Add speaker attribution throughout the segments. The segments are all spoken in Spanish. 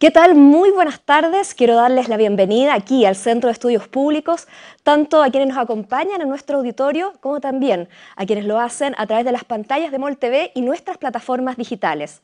Speaker 1: ¿Qué tal? Muy buenas tardes. Quiero darles la bienvenida aquí al Centro de Estudios Públicos, tanto a quienes nos acompañan en nuestro auditorio como también a quienes lo hacen a través de las pantallas de MOL TV y nuestras plataformas digitales.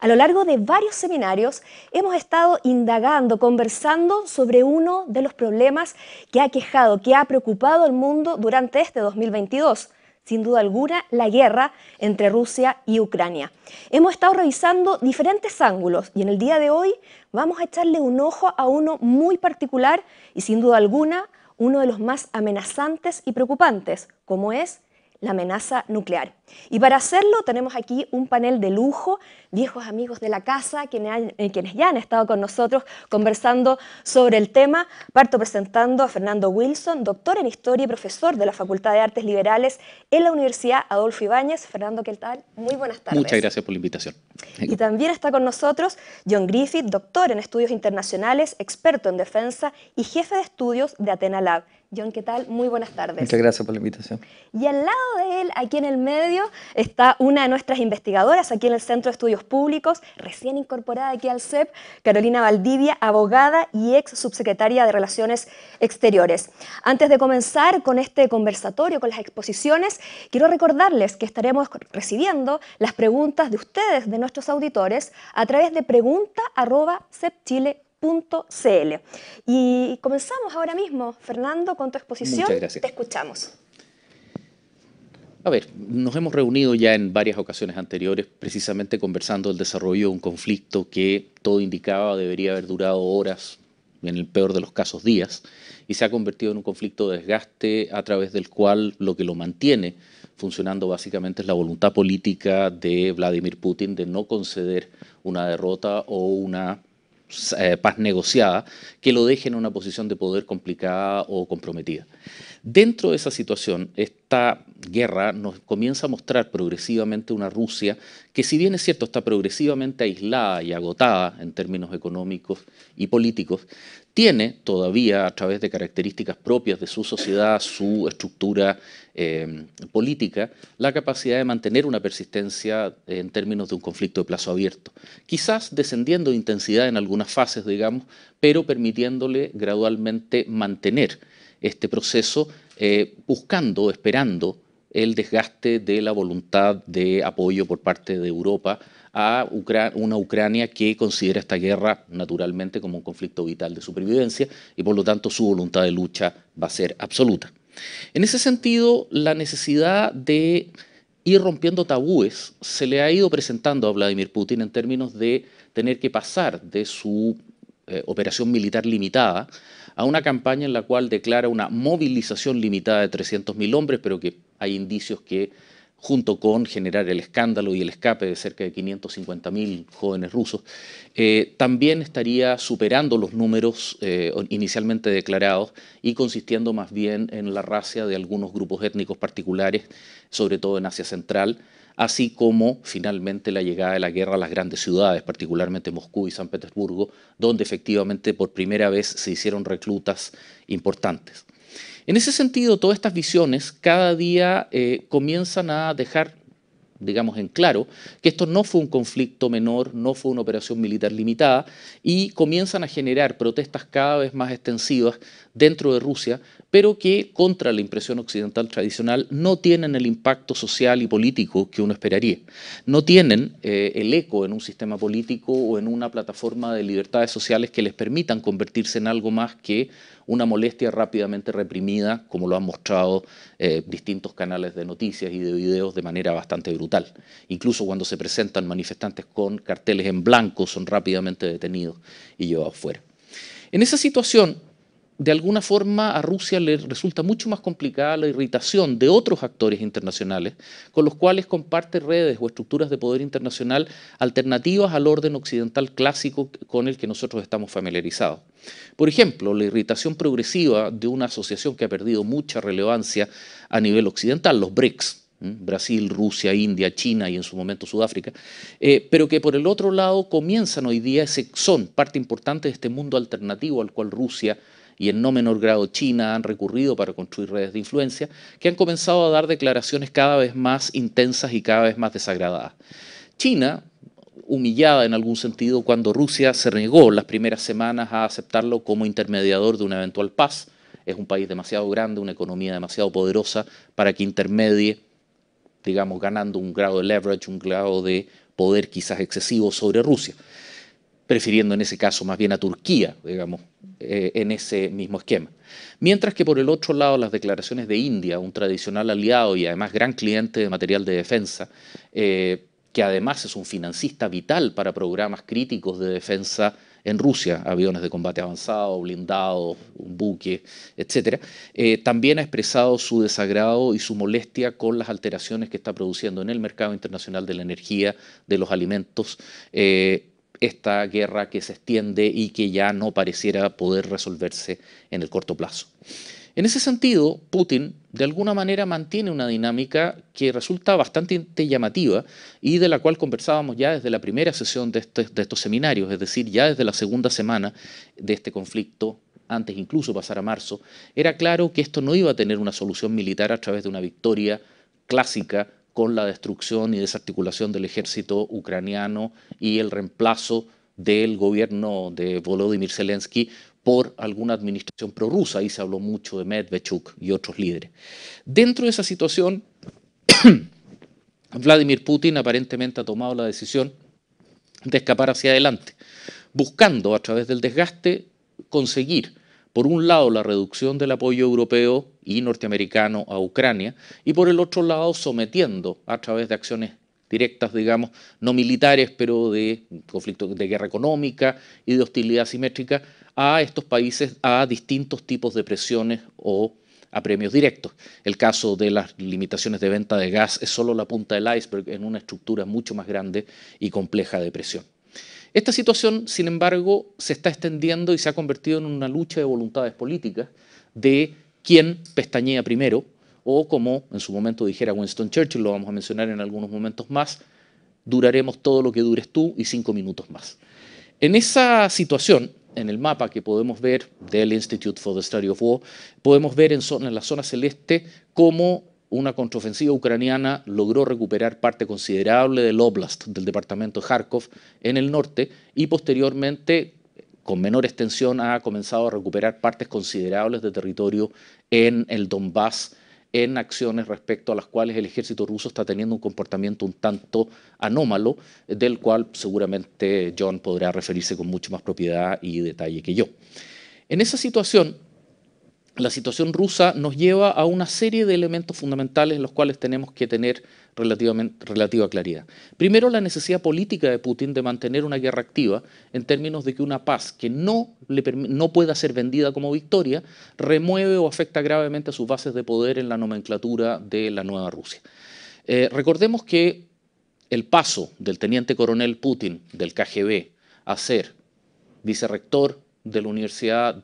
Speaker 1: A lo largo de varios seminarios hemos estado indagando, conversando sobre uno de los problemas que ha quejado, que ha preocupado al mundo durante este 2022 sin duda alguna, la guerra entre Rusia y Ucrania. Hemos estado revisando diferentes ángulos y en el día de hoy vamos a echarle un ojo a uno muy particular y sin duda alguna uno de los más amenazantes y preocupantes, como es la amenaza nuclear. Y para hacerlo tenemos aquí un panel de lujo, viejos amigos de la casa, eh, quienes, ya han estado con nosotros conversando sobre el tema. Parto presentando a Fernando Wilson, doctor en Historia y profesor de la Facultad de Artes Liberales en la Universidad Adolfo Ibáñez. Fernando, ¿qué tal? Muy buenas tardes. Muchas
Speaker 2: gracias por la invitación.
Speaker 1: Y también está con nosotros John Griffith, doctor en Estudios Internacionales, experto en Defensa y jefe de estudios de Atena Lab. John, ¿qué tal? Muy buenas tardes. Muchas
Speaker 3: gracias por la invitación.
Speaker 1: Y al lado de él, aquí en el medio, está una de nuestras investigadoras aquí en el Centro de Estudios Públicos, recién incorporada aquí al CEP, Carolina Valdivia, abogada y ex subsecretaria de Relaciones Exteriores. Antes de comenzar con este conversatorio, con las exposiciones, quiero recordarles que estaremos recibiendo las preguntas de ustedes, de nuestros auditores, a través de pregunta.cepchile.com cl Y comenzamos ahora mismo, Fernando, con tu exposición. Muchas gracias. Te escuchamos.
Speaker 2: A ver, nos hemos reunido ya en varias ocasiones anteriores precisamente conversando del desarrollo de un conflicto que todo indicaba debería haber durado horas, en el peor de los casos días, y se ha convertido en un conflicto de desgaste a través del cual lo que lo mantiene funcionando básicamente es la voluntad política de Vladimir Putin de no conceder una derrota o una eh, paz negociada que lo deje en una posición de poder complicada o comprometida. Dentro de esa situación, esta guerra nos comienza a mostrar progresivamente una Rusia que, si bien es cierto, está progresivamente aislada y agotada en términos económicos y políticos, tiene todavía, a través de características propias de su sociedad, su estructura eh, política, la capacidad de mantener una persistencia en términos de un conflicto de plazo abierto. Quizás descendiendo de intensidad en algunas fases, digamos, pero permitiéndole gradualmente mantener este proceso, eh, buscando, esperando el desgaste de la voluntad de apoyo por parte de Europa a una Ucrania que considera esta guerra naturalmente como un conflicto vital de supervivencia y por lo tanto su voluntad de lucha va a ser absoluta. En ese sentido, la necesidad de ir rompiendo tabúes se le ha ido presentando a Vladimir Putin en términos de tener que pasar de su eh, operación militar limitada a una campaña en la cual declara una movilización limitada de 300.000 hombres, pero que hay indicios que junto con generar el escándalo y el escape de cerca de 550.000 jóvenes rusos, eh, también estaría superando los números eh, inicialmente declarados y consistiendo más bien en la racia de algunos grupos étnicos particulares, sobre todo en Asia Central, así como finalmente la llegada de la guerra a las grandes ciudades, particularmente Moscú y San Petersburgo, donde efectivamente por primera vez se hicieron reclutas importantes. En ese sentido, todas estas visiones cada día eh, comienzan a dejar digamos en claro, que esto no fue un conflicto menor, no fue una operación militar limitada, y comienzan a generar protestas cada vez más extensivas dentro de Rusia, pero que contra la impresión occidental tradicional no tienen el impacto social y político que uno esperaría. No tienen eh, el eco en un sistema político o en una plataforma de libertades sociales que les permitan convertirse en algo más que una molestia rápidamente reprimida, como lo han mostrado eh, distintos canales de noticias y de videos de manera bastante brutal. Incluso cuando se presentan manifestantes con carteles en blanco, son rápidamente detenidos y llevados fuera. En esa situación, de alguna forma a Rusia le resulta mucho más complicada la irritación de otros actores internacionales con los cuales comparte redes o estructuras de poder internacional alternativas al orden occidental clásico con el que nosotros estamos familiarizados. Por ejemplo, la irritación progresiva de una asociación que ha perdido mucha relevancia a nivel occidental, los BRICS, Brasil, Rusia, India, China y en su momento Sudáfrica, eh, pero que por el otro lado comienzan hoy día, ese, son parte importante de este mundo alternativo al cual Rusia y en no menor grado China han recurrido para construir redes de influencia, que han comenzado a dar declaraciones cada vez más intensas y cada vez más desagradadas. China, humillada en algún sentido cuando Rusia se negó las primeras semanas a aceptarlo como intermediador de una eventual paz, es un país demasiado grande, una economía demasiado poderosa para que intermedie, digamos, ganando un grado de leverage, un grado de poder quizás excesivo sobre Rusia prefiriendo en ese caso más bien a Turquía, digamos, eh, en ese mismo esquema. Mientras que por el otro lado las declaraciones de India, un tradicional aliado y además gran cliente de material de defensa, eh, que además es un financista vital para programas críticos de defensa en Rusia, aviones de combate avanzado, blindados, un buque, etc., eh, también ha expresado su desagrado y su molestia con las alteraciones que está produciendo en el mercado internacional de la energía, de los alimentos, esta guerra que se extiende y que ya no pareciera poder resolverse en el corto plazo. En ese sentido, Putin de alguna manera mantiene una dinámica que resulta bastante llamativa y de la cual conversábamos ya desde la primera sesión este, de, estos seminarios, es decir, ya desde la segunda semana de este conflicto antes incluso pasar a marzo, era claro que esto no iba a tener una solución militar a través de una victoria clásica con la destrucción y desarticulación del ejército ucraniano y el reemplazo del gobierno de Volodymyr Zelensky por alguna administración prorrusa. Ahí se habló mucho de Medvedchuk y otros líderes. Dentro de esa situación, Vladimir Putin aparentemente ha tomado la decisión de escapar hacia adelante, buscando a través del desgaste conseguir, por un lado, la reducción del apoyo europeo y norteamericano a Ucrania, y por el otro lado sometiendo a través de acciones directas, digamos, no militares, pero de conflicto, de guerra económica y de hostilidad simétrica a estos países a distintos tipos de presiones o a premios directos. El caso de las limitaciones de venta de gas es solo la punta del iceberg en una estructura mucho más grande y compleja de presión. Esta situación, sin embargo, se está extendiendo y se ha convertido en una lucha de voluntades políticas de quién pestañea primero, o como en su momento dijera Winston Churchill, lo vamos a mencionar en algunos momentos más, duraremos todo lo que dures tú y cinco minutos más. En esa situación, en el mapa que podemos ver del Institute for the Study of War, podemos ver en, la zona celeste cómo una contraofensiva ucraniana logró recuperar parte considerable del oblast del departamento de Kharkov en el norte y posteriormente con menor extensión ha comenzado a recuperar partes considerables de territorio en el Donbass en acciones respecto a las cuales el ejército ruso está teniendo un comportamiento un tanto anómalo, del cual seguramente John podrá referirse con mucho más propiedad y detalle que yo. En esa situación, la situación rusa nos lleva a una serie de elementos fundamentales en los cuales tenemos que tener relativamente, relativa claridad. Primero, la necesidad política de Putin de mantener una guerra activa en términos de que una paz que no, le, no pueda ser vendida como victoria remueve o afecta gravemente a sus bases de poder en la nomenclatura de la nueva Rusia. Eh, recordemos que el paso del teniente coronel Putin del KGB a ser vicerrector de la Universidad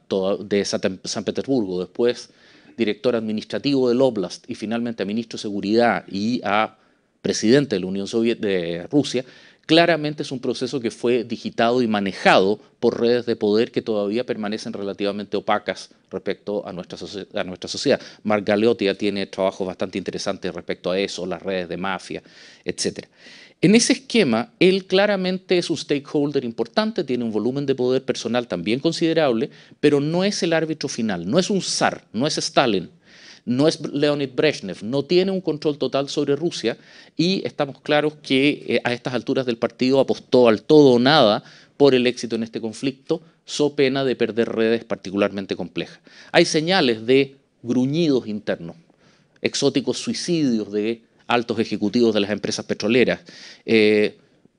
Speaker 2: de San Petersburgo, después director administrativo del Oblast y finalmente a ministro de Seguridad y a presidente de la Unión Soviética de Rusia, claramente es un proceso que fue digitado y manejado por redes de poder que todavía permanecen relativamente opacas respecto a nuestra, a nuestra sociedad. Mark Galeotti ya tiene trabajos bastante interesantes respecto a eso, las redes de mafia, etcétera. En ese esquema, él claramente es un stakeholder importante, tiene un volumen de poder personal también considerable, pero no es el árbitro final, no es un zar, no es Stalin, no es Leonid Brezhnev, no tiene un control total sobre Rusia y estamos claros que eh, a estas alturas del partido apostó al todo o nada por el éxito en este conflicto, so pena de perder redes particularmente complejas. Hay señales de gruñidos internos, exóticos suicidios de altos ejecutivos de las empresas petroleras, eh,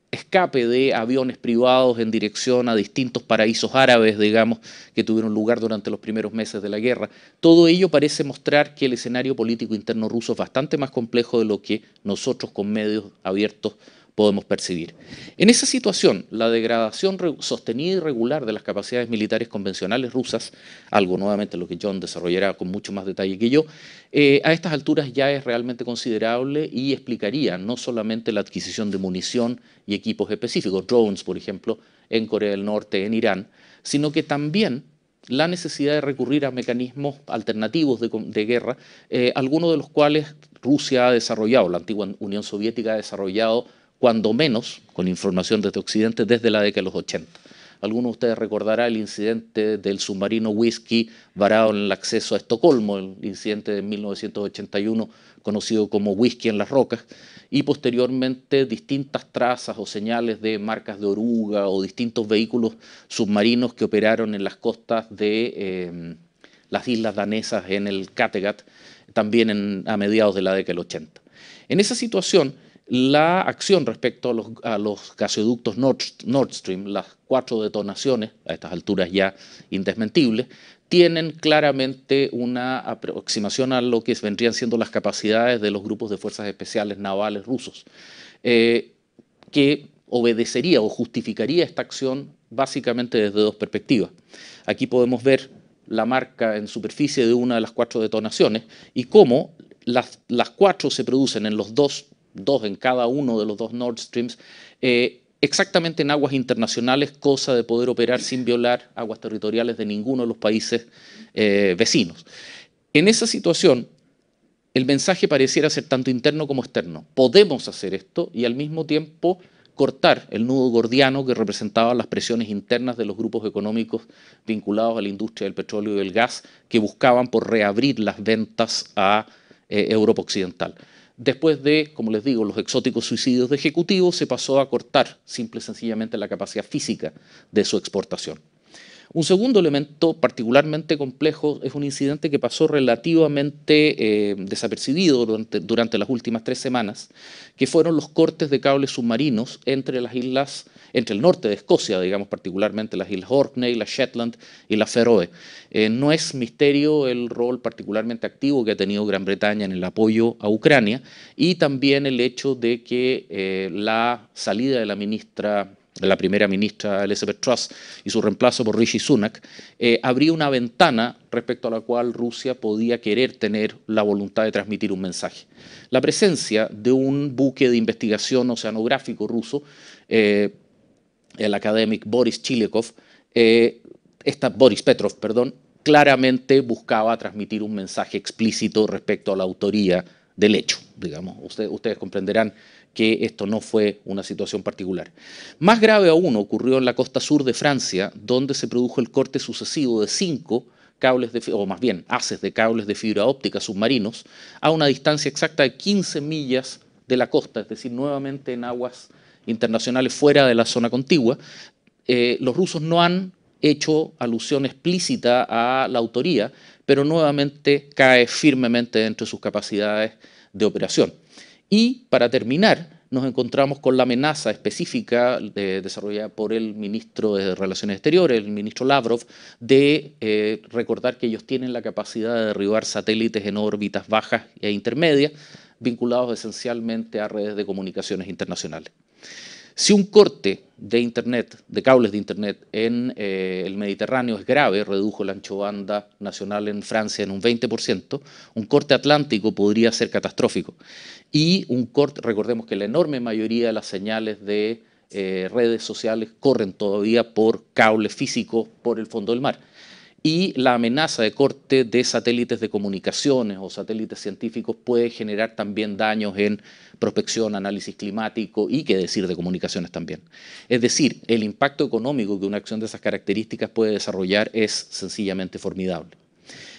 Speaker 2: escape de aviones privados en dirección a distintos paraísos árabes, digamos, que tuvieron lugar durante los primeros meses de la guerra. Todo ello parece mostrar que el escenario político interno ruso es bastante más complejo de lo que nosotros con medios abiertos podemos percibir. En esa situación, la degradación sostenida y regular de las capacidades militares convencionales rusas, algo nuevamente lo que John desarrollará con mucho más detalle que yo, eh, a estas alturas ya es realmente considerable y explicaría no solamente la adquisición de munición y equipos específicos, drones por ejemplo, en Corea del Norte, en Irán, sino que también la necesidad de recurrir a mecanismos alternativos de, guerra, eh, algunos de los cuales Rusia ha desarrollado, la antigua Unión Soviética ha desarrollado cuando menos, con información desde Occidente, desde la década de los 80. Algunos de ustedes recordarán el incidente del submarino Whisky varado en el acceso a Estocolmo, el incidente de 1981 conocido como Whisky en las Rocas, y posteriormente distintas trazas o señales de marcas de oruga o distintos vehículos submarinos que operaron en las costas de eh, las islas danesas en el Kattegat, también a mediados de la década del 80. En esa situación, la acción respecto a los, gasoductos Nord, Stream, las cuatro detonaciones, a estas alturas ya indesmentibles, tienen claramente una aproximación a lo que vendrían siendo las capacidades de los grupos de fuerzas especiales navales rusos, eh, que obedecería o justificaría esta acción básicamente desde dos perspectivas. Aquí podemos ver la marca en superficie de una de las cuatro detonaciones y cómo las cuatro se producen en los dos dos en cada uno de los dos Nord Streams, eh, exactamente en aguas internacionales, cosa de poder operar sin violar aguas territoriales de ninguno de los países eh, vecinos. En esa situación, el mensaje pareciera ser tanto interno como externo. Podemos hacer esto y al mismo tiempo cortar el nudo gordiano que representaba las presiones internas de los grupos económicos vinculados a la industria del petróleo y del gas que buscaban por reabrir las ventas a eh, Europa Occidental. Después de, como les digo, los exóticos suicidios de ejecutivos, se pasó a cortar simple y sencillamente la capacidad física de su exportación. Un segundo elemento particularmente complejo es un incidente que pasó relativamente eh, desapercibido durante, durante, las últimas tres semanas, que fueron los cortes de cables submarinos entre las islas entre el norte de Escocia, digamos particularmente las Islas Orkney, las Shetland y las Feroe. Eh, no es misterio el rol particularmente activo que ha tenido Gran Bretaña en el apoyo a Ucrania y también el hecho de que eh, la salida de la ministra la primera ministra Elizabeth Truss y su reemplazo por Rishi Sunak, eh, abría una ventana respecto a la cual Rusia podía querer tener la voluntad de transmitir un mensaje. La presencia de un buque de investigación oceanográfico ruso el académico Boris Chilekov, eh, esta, Boris Petrov, perdón, claramente buscaba transmitir un mensaje explícito respecto a la autoría del hecho, digamos. ustedes comprenderán que esto no fue una situación particular. Más grave aún ocurrió en la costa sur de Francia, donde se produjo el corte sucesivo de cinco cables de, o más bien haces de cables de fibra óptica submarinos a una distancia exacta de 15 millas de la costa, es decir, nuevamente en aguas internacionales fuera de la zona contigua, eh, los rusos no han hecho alusión explícita a la autoría, pero nuevamente cae firmemente dentro de sus capacidades de operación. Y para terminar, nos encontramos con la amenaza específica desarrollada por el ministro de Relaciones Exteriores, el ministro Lavrov, de eh, recordar que ellos tienen la capacidad de derribar satélites en órbitas bajas e intermedias, vinculados esencialmente a redes de comunicaciones internacionales. Si un corte de Internet, de cables de Internet en eh, el Mediterráneo es grave, redujo la banda nacional en Francia en un 20%, un corte atlántico podría ser catastrófico. Y un corte, recordemos que la enorme mayoría de las señales de eh, redes sociales corren todavía por cables físicos por el fondo del mar. Y la amenaza de corte de satélites de comunicaciones o satélites científicos puede generar también daños en prospección, análisis climático y qué decir de comunicaciones también. Es decir, el impacto económico que una acción de esas características puede desarrollar es sencillamente formidable.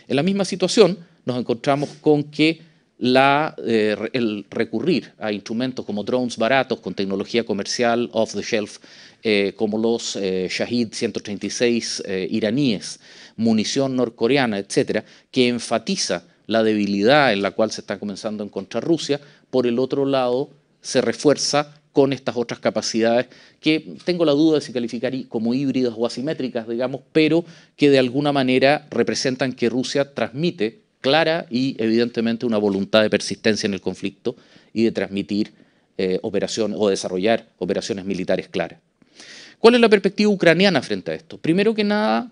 Speaker 2: En la misma situación nos encontramos con que eh, el recurrir a instrumentos como drones baratos con tecnología comercial off the shelf, eh, como los eh, Shahid 136 iraníes, munición norcoreana, etcétera, que enfatiza la debilidad en la cual se está comenzando a encontrar Rusia, por el otro lado, se refuerza con estas otras capacidades que tengo la duda de si calificar como híbridas o asimétricas, digamos, pero que de alguna manera representan que Rusia transmite clara y evidentemente una voluntad de persistencia en el conflicto y de transmitir eh, operaciones o desarrollar operaciones militares claras. ¿Cuál es la perspectiva ucraniana frente a esto? Primero que nada,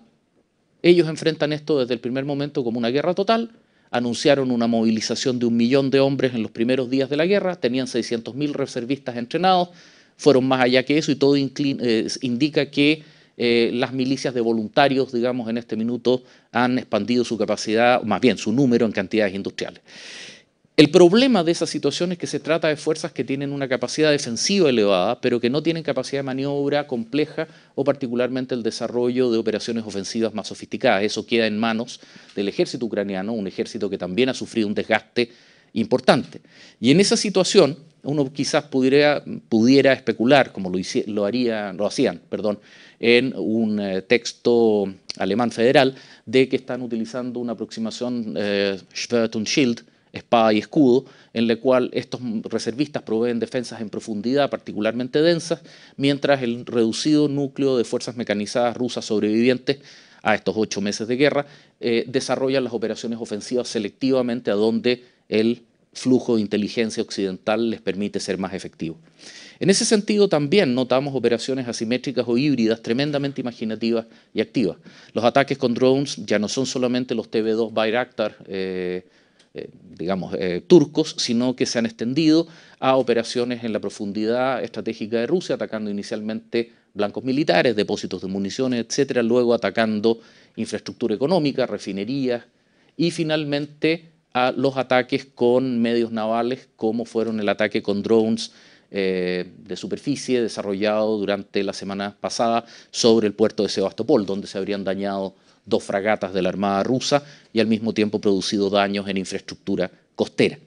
Speaker 2: ellos enfrentan esto desde el primer momento como una guerra total, anunciaron una movilización de un millón de hombres en los primeros días de la guerra, tenían 600.000 reservistas entrenados, fueron más allá que eso y todo eh, indica que eh, las milicias de voluntarios, digamos, en este minuto han expandido su capacidad, más bien su número en cantidades industriales. El problema de esa situación es que se trata de fuerzas que tienen una capacidad defensiva elevada, pero que no tienen capacidad de maniobra compleja o particularmente el desarrollo de operaciones ofensivas más sofisticadas. Eso queda en manos del ejército ucraniano, un ejército que también ha sufrido un desgaste importante. Y en esa situación uno quizás pudiera, especular, como lo, lo, hacían perdón, en un eh, texto alemán federal, de que están utilizando una aproximación eh, Schwert und Schild, espada y escudo, en la cual estos reservistas proveen defensas en profundidad particularmente densas, mientras el reducido núcleo de fuerzas mecanizadas rusas sobrevivientes a estos ocho meses de guerra eh, desarrollan las operaciones ofensivas selectivamente a donde el flujo de inteligencia occidental les permite ser más efectivos. En ese sentido, también notamos operaciones asimétricas o híbridas tremendamente imaginativas y activas. Los ataques con drones ya no son solamente los TB2 Bayraktar, eh, eh, digamos, eh, turcos, sino que se han extendido a operaciones en la profundidad estratégica de Rusia, atacando inicialmente blancos militares, depósitos de municiones, etcétera, luego atacando infraestructura económica, refinerías y finalmente a los ataques con medios navales, como fueron el ataque con drones eh, de superficie desarrollado durante la semana pasada sobre el puerto de Sebastopol, donde se habrían dañado dos fragatas de la Armada rusa y al mismo tiempo producido daños en infraestructura costera.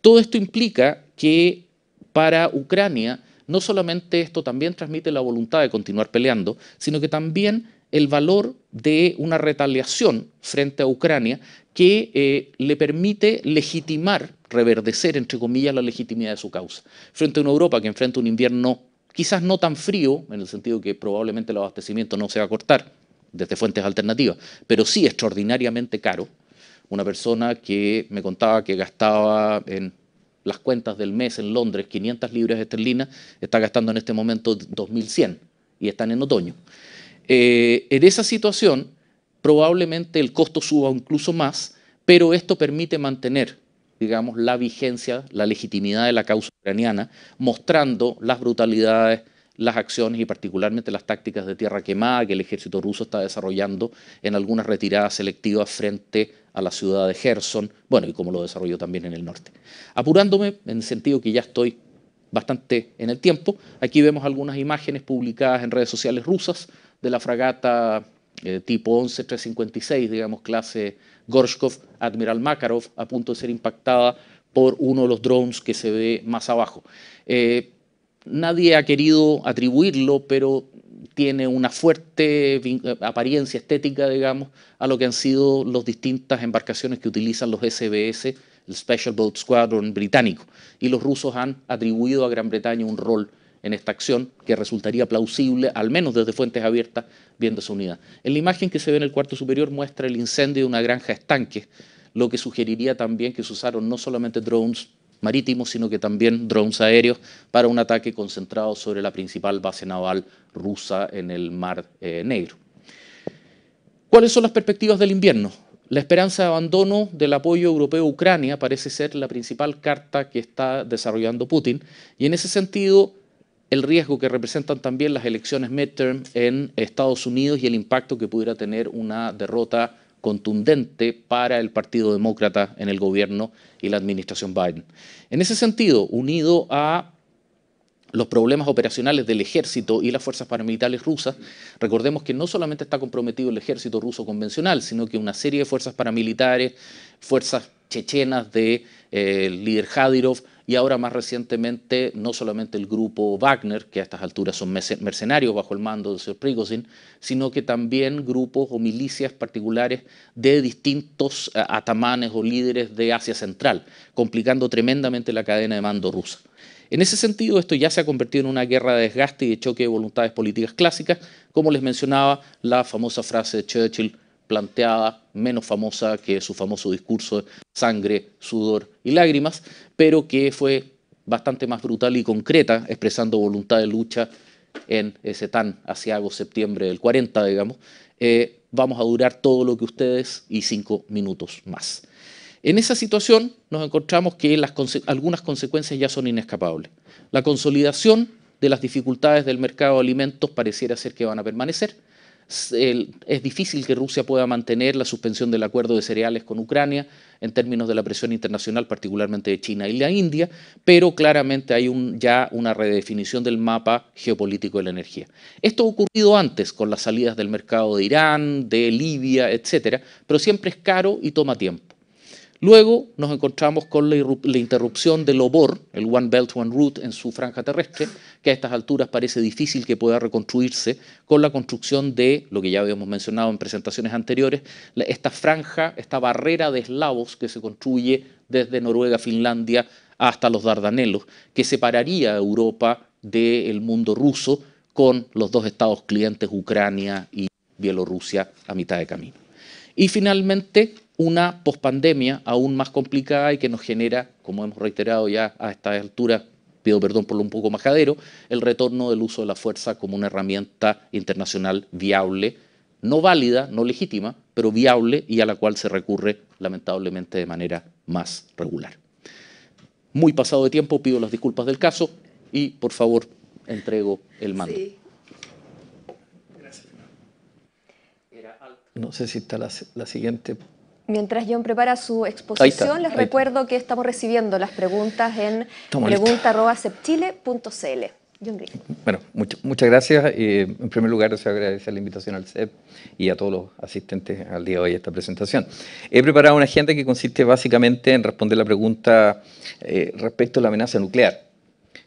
Speaker 2: Todo esto implica que para Ucrania no solamente esto también transmite la voluntad de continuar peleando, sino que también el valor de una retaliación frente a Ucrania que eh, le permite legitimar, reverdecer, entre comillas, la legitimidad de su causa. Frente a una Europa que enfrenta un invierno quizás no tan frío, en el sentido que probablemente el abastecimiento no se va a cortar, desde fuentes alternativas, pero sí extraordinariamente caro. Una persona que me contaba que gastaba en las cuentas del mes en Londres 500 libras esterlinas, está gastando en este momento 2.100 y están en otoño. Eh, en esa situación, probablemente el costo suba incluso más, pero esto permite mantener digamos, la vigencia, la legitimidad de la causa ucraniana, mostrando las brutalidades las acciones y particularmente las tácticas de tierra quemada que el ejército ruso está desarrollando en algunas retiradas selectivas frente a la ciudad de Gerson, bueno, y como lo desarrolló también en el norte. Apurándome, en el sentido que ya estoy bastante en el tiempo, aquí vemos algunas imágenes publicadas en redes sociales rusas de la fragata eh, tipo 11-356, digamos, clase Gorshkov, Admiral Makarov, a punto de ser impactada por uno de los drones que se ve más abajo. Eh, nadie ha querido atribuirlo, pero tiene una fuerte apariencia estética, digamos, a lo que han sido las distintas embarcaciones que utilizan los SBS, el Special Boat Squadron británico. Y los rusos han atribuido a Gran Bretaña un rol en esta acción que resultaría plausible, al menos desde fuentes abiertas, viendo su unidad. En la imagen que se ve en el cuarto superior muestra el incendio de una granja estanque, lo que sugeriría también que se usaron no solamente drones marítimos, sino que también drones aéreos para un ataque concentrado sobre la principal base naval rusa en el Mar eh, Negro. ¿Cuáles son las perspectivas del invierno? La esperanza de abandono del apoyo europeo a Ucrania parece ser la principal carta que está desarrollando Putin y en ese sentido el riesgo que representan también las elecciones midterm en Estados Unidos y el impacto que pudiera tener una derrota contundente para el Partido Demócrata en el gobierno y la administración Biden. En ese sentido, unido a los problemas operacionales del ejército y las fuerzas paramilitares rusas, recordemos que no solamente está comprometido el ejército ruso convencional, sino que una serie de fuerzas paramilitares, fuerzas chechenas de eh, líder Hadirov y ahora más recientemente no solamente el grupo Wagner, que a estas alturas son mercenarios bajo el mando de Sir Prigozhin, sino que también grupos o milicias particulares de distintos eh, atamanes o líderes de Asia Central, complicando tremendamente la cadena de mando rusa. En ese sentido, esto ya se ha convertido en una guerra de desgaste y de choque de voluntades políticas clásicas, como les mencionaba la famosa frase de Churchill, planteada, menos famosa que su famoso discurso de sangre, sudor y lágrimas, pero que fue bastante más brutal y concreta, expresando voluntad de lucha en ese tan asiago septiembre del 40, digamos, eh, vamos a durar todo lo que ustedes y cinco minutos más. En esa situación nos encontramos que algunas consecuencias ya son inescapables. La consolidación de las dificultades del mercado de alimentos pareciera ser que van a permanecer es difícil que Rusia pueda mantener la suspensión del acuerdo de cereales con Ucrania en términos de la presión internacional, particularmente de China y la India, pero claramente hay ya una redefinición del mapa geopolítico de la energía. Esto ha ocurrido antes con las salidas del mercado de Irán, de Libia, etcétera, pero siempre es caro y toma tiempo. Luego nos encontramos con la, interrupción del OBOR, el One Belt, One Route, en su franja terrestre, que a estas alturas parece difícil que pueda reconstruirse con la construcción de, lo que ya habíamos mencionado en presentaciones anteriores, esta franja, esta barrera de eslavos que se construye desde Noruega, Finlandia hasta los Dardanelos, que separaría a Europa del mundo ruso con los dos estados clientes, Ucrania y Bielorrusia, a mitad de camino. Y finalmente, una pospandemia aún más complicada y que nos genera, como hemos reiterado ya a esta altura, pido perdón por lo un poco majadero, el retorno del uso de la fuerza como una herramienta internacional viable, no válida, no legítima, pero viable y a la cual se recurre lamentablemente de manera más regular. Muy pasado de tiempo, pido las disculpas del caso y por favor entrego el mando. Gracias.
Speaker 3: No sé si está la siguiente
Speaker 1: Mientras John prepara su exposición, les recuerdo que estamos recibiendo las preguntas en pregunta.cepchile.cl. John Green.
Speaker 3: Bueno, muchas gracias. Eh, en primer lugar, deseo agradecer la invitación al CEP y a todos los asistentes al día de hoy a esta presentación. He preparado una agenda que consiste básicamente en responder la pregunta eh, respecto a la amenaza nuclear.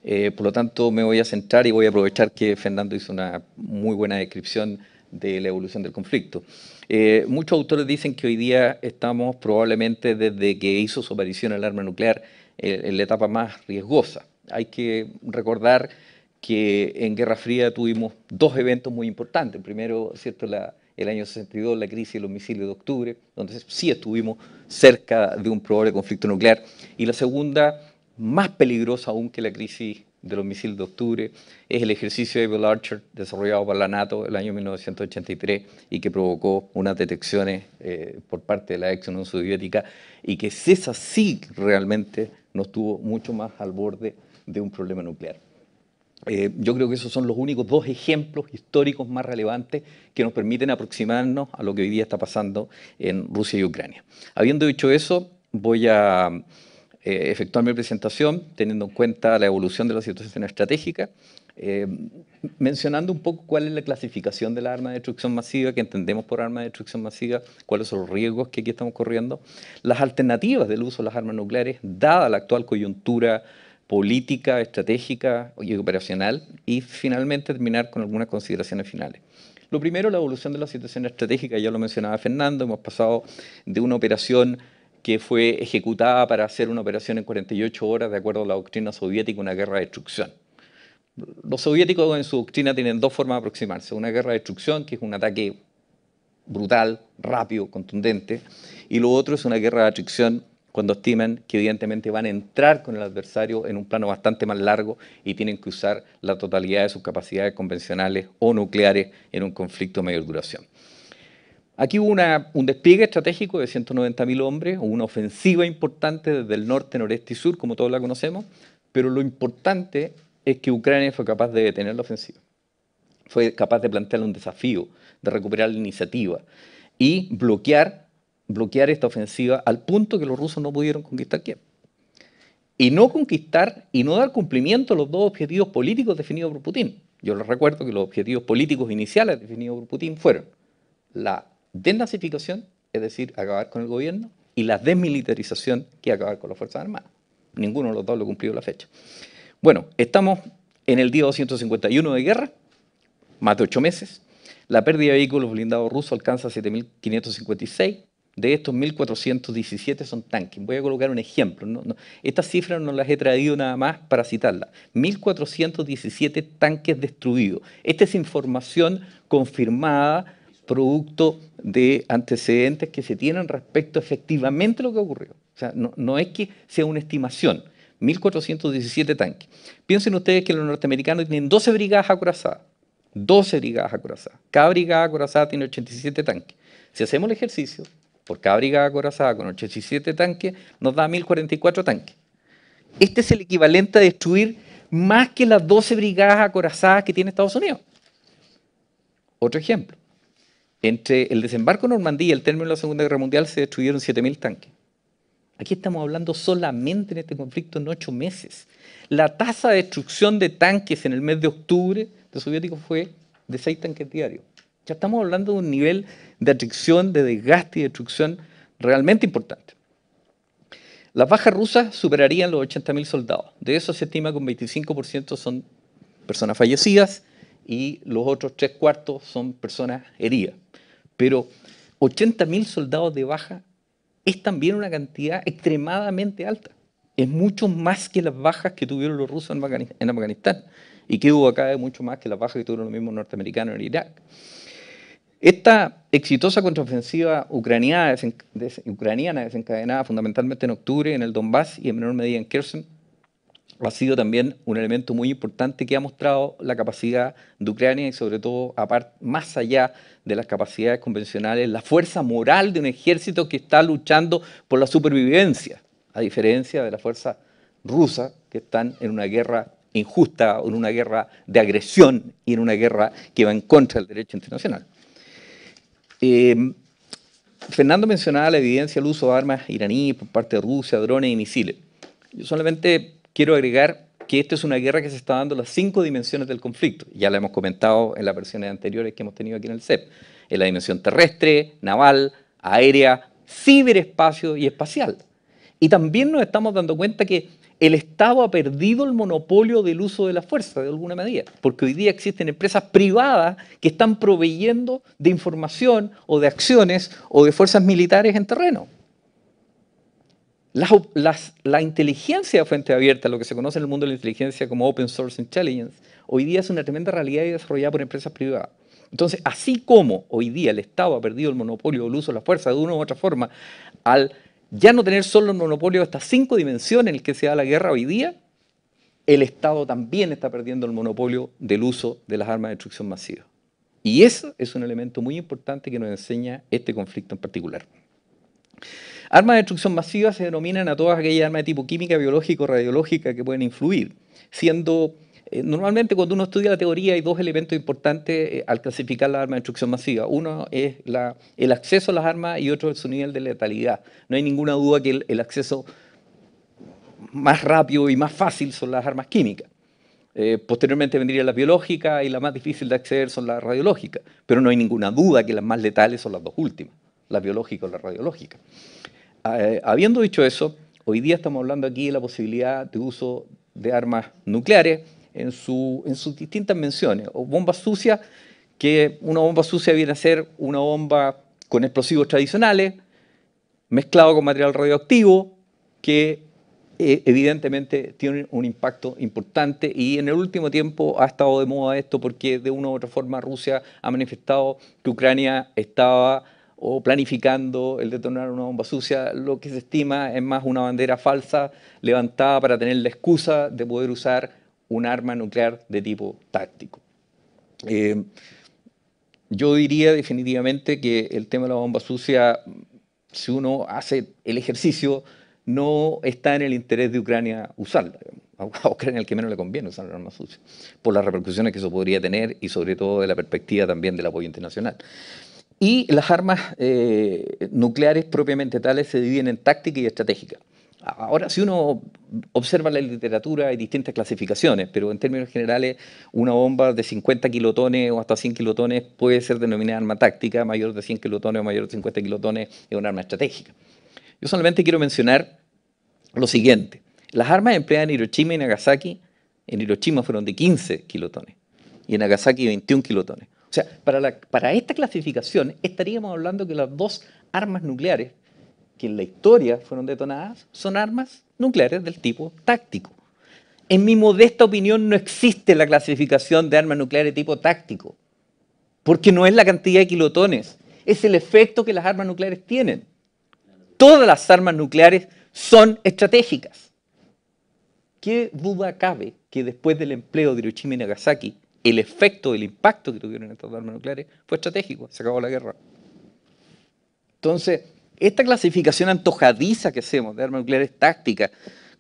Speaker 3: Eh, por lo tanto, me voy a centrar y voy a aprovechar que Fernando hizo una muy buena descripción de la evolución del conflicto. Eh, muchos autores dicen que hoy día estamos probablemente desde que hizo su aparición el arma nuclear eh, en la etapa más riesgosa. Hay que recordar que en Guerra Fría tuvimos dos eventos muy importantes. Primero, ¿cierto? el año 62, la crisis de los misiles de octubre, donde sí estuvimos cerca de un probable conflicto nuclear. Y la segunda, más peligrosa aún que la crisis de los misiles de octubre, es el ejercicio Able Archer desarrollado por la NATO el año 1983 y que provocó unas detecciones eh, por parte de la ex Unión Soviética y que esa sí realmente nos tuvo mucho más al borde de un problema nuclear. Eh, yo creo que esos son los únicos dos ejemplos históricos más relevantes que nos permiten aproximarnos a lo que hoy día está pasando en Rusia y Ucrania. Habiendo dicho eso, voy a eh, efectuar mi presentación, teniendo en cuenta la evolución de la situación estratégica, eh, mencionando un poco cuál es la clasificación de la arma de destrucción masiva, que entendemos por arma de destrucción masiva, cuáles son los riesgos que aquí estamos corriendo, las alternativas del uso de las armas nucleares, dada la actual coyuntura política, estratégica y operacional, y finalmente terminar con algunas consideraciones finales. Lo primero, la evolución de la situación estratégica, ya lo mencionaba Fernando, hemos pasado de una operación que fue ejecutada para hacer una operación en 48 horas de acuerdo a la doctrina soviética, una guerra de destrucción. Los soviéticos en su doctrina tienen dos formas de aproximarse, una guerra de destrucción, que es un ataque brutal, rápido, contundente, y lo otro es una guerra de destrucción cuando estiman que evidentemente van a entrar con el adversario en un plano bastante más largo y tienen que usar la totalidad de sus capacidades convencionales o nucleares en un conflicto de mayor duración. Aquí hubo un despliegue estratégico de 190.000 hombres, una ofensiva importante desde el norte, noreste y sur, como todos la conocemos, pero lo importante es que Ucrania fue capaz de detener la ofensiva, fue capaz de plantearle un desafío, de recuperar la iniciativa y bloquear, bloquear esta ofensiva al punto que los rusos no pudieron conquistar Kiev. Y no conquistar y no dar cumplimiento a los dos objetivos políticos definidos por Putin. Yo les recuerdo que los objetivos políticos iniciales definidos por Putin fueron la desnazificación, es decir, acabar con el gobierno, y la desmilitarización, que es acabar con las Fuerzas Armadas. Ninguno de los dos lo cumplió la fecha. Bueno, estamos en el día 251 de guerra, más de ocho meses. La pérdida de vehículos blindados rusos alcanza 7.556. De estos, 1.417 son tanques. Voy a colocar un ejemplo. Estas cifras no las he traído nada más para citarlas. 1.417 tanques destruidos. Esta es información confirmada producto de antecedentes que se tienen respecto efectivamente a lo que ocurrió. O sea, no, es que sea una estimación. 1.417 tanques. Piensen ustedes que los norteamericanos tienen 12 brigadas acorazadas. 12 brigadas acorazadas. Cada brigada acorazada tiene 87 tanques. Si hacemos el ejercicio, por cada brigada acorazada con 87 tanques, nos da 1.044 tanques. Este es el equivalente a destruir más que las 12 brigadas acorazadas que tiene Estados Unidos. Otro ejemplo. Entre el desembarco en Normandía y el término de la Segunda Guerra Mundial se destruyeron 7.000 tanques. Aquí estamos hablando solamente en este conflicto en ocho meses. La tasa de destrucción de tanques en el mes de octubre de soviético fue de seis tanques diarios. Ya estamos hablando de un nivel de atricción, de desgaste y destrucción realmente importante. Las bajas rusas superarían los 80.000 soldados. De eso se estima que un 25% son personas fallecidas y los otros tres cuartos son personas heridas. Pero 80.000 soldados de baja es también una cantidad extremadamente alta. Es mucho más que las bajas que tuvieron los rusos en Afganistán y que hubo acá es mucho más que las bajas que tuvieron los mismos norteamericanos en Irak. Esta exitosa contraofensiva ucraniana, desencadenada fundamentalmente en octubre en el Donbass y en menor medida en Kherson, ha sido también un elemento muy importante que ha mostrado la capacidad de Ucrania y sobre todo más allá de las capacidades convencionales, la fuerza moral de un ejército que está luchando por la supervivencia, a diferencia de la fuerza rusa que están en una guerra injusta, en una guerra de agresión y en una guerra que va en contra del derecho internacional. Em, Fernando mencionaba la evidencia del uso de armas iraníes por parte de Rusia, drones y misiles. Yo solamente quiero agregar que esta es una guerra que se está dando en las cinco dimensiones del conflicto. Ya la hemos comentado en las versiones anteriores que hemos tenido aquí en el CEP. En la dimensión terrestre, naval, aérea, ciberespacio y espacial. Y también nos estamos dando cuenta que el Estado ha perdido el monopolio del uso de la fuerza, de alguna medida, porque hoy día existen empresas privadas que están proveyendo de información o de acciones o de fuerzas militares en terreno la inteligencia de fuente abierta, lo que se conoce en el mundo de la inteligencia como Open Source Intelligence, hoy día es una tremenda realidad y desarrollada por empresas privadas. Entonces, así como hoy día el Estado ha perdido el monopolio del uso de la fuerza de una u otra forma, al ya no tener solo el monopolio de estas cinco dimensiones en las que se da la guerra hoy día, el Estado también está perdiendo el monopolio del uso de las armas de destrucción masiva. Y eso es un elemento muy importante que nos enseña este conflicto en particular. Armas de destrucción masiva se denominan a todas aquellas armas de tipo química, biológica o radiológica que pueden influir, siendo eh, normalmente cuando uno estudia la teoría hay dos elementos importantes eh, al clasificar las armas de destrucción masiva. Uno es el acceso a las armas y otro es su nivel de letalidad. No hay ninguna duda que el, acceso más rápido y más fácil son las armas químicas. Eh, posteriormente vendrían las biológicas y la más difícil de acceder son las radiológicas. Pero no hay ninguna duda que las más letales son las dos últimas, las biológicas o las radiológicas. Eh, habiendo dicho eso, hoy día estamos hablando aquí de la posibilidad de uso de armas nucleares en, su, en sus distintas menciones, o bombas sucias, que una bomba sucia viene a ser una bomba con explosivos tradicionales, mezclado con material radioactivo, que eh, evidentemente tiene un impacto importante y en el último tiempo ha estado de moda esto porque de una u otra forma Rusia ha manifestado que Ucrania estaba o planificando el detonar una bomba sucia, lo que se estima es más una bandera falsa levantada para tener la excusa de poder usar un arma nuclear de tipo táctico. Eh, yo diría definitivamente que el tema de la bomba sucia, si uno hace el ejercicio, no está en el interés de Ucrania usarla. A Ucrania el que menos le conviene usar la bomba sucia, por las repercusiones que eso podría tener y sobre todo de la perspectiva también del apoyo internacional. Y las armas eh, nucleares propiamente tales se dividen en táctica y estratégica. Ahora, si uno observa la literatura, hay distintas clasificaciones, pero en términos generales, una bomba de 50 kilotones o hasta 100 kilotones puede ser denominada arma táctica, mayor de 100 kilotones o mayor de 50 kilotones es una arma estratégica. Yo solamente quiero mencionar lo siguiente. Las armas empleadas en Hiroshima y Nagasaki, en Hiroshima fueron de 15 kilotones y en Nagasaki 21 kilotones. O sea, para, esta clasificación estaríamos hablando que las dos armas nucleares que en la historia fueron detonadas son armas nucleares del tipo táctico. En mi modesta opinión no existe la clasificación de armas nucleares de tipo táctico, porque no es la cantidad de kilotones, es el efecto que las armas nucleares tienen. Todas las armas nucleares son estratégicas. ¿Qué duda cabe que después del empleo de Hiroshima y Nagasaki el efecto, el impacto que tuvieron estas armas nucleares fue estratégico, se acabó la guerra. Entonces, esta clasificación antojadiza que hacemos de armas nucleares tácticas,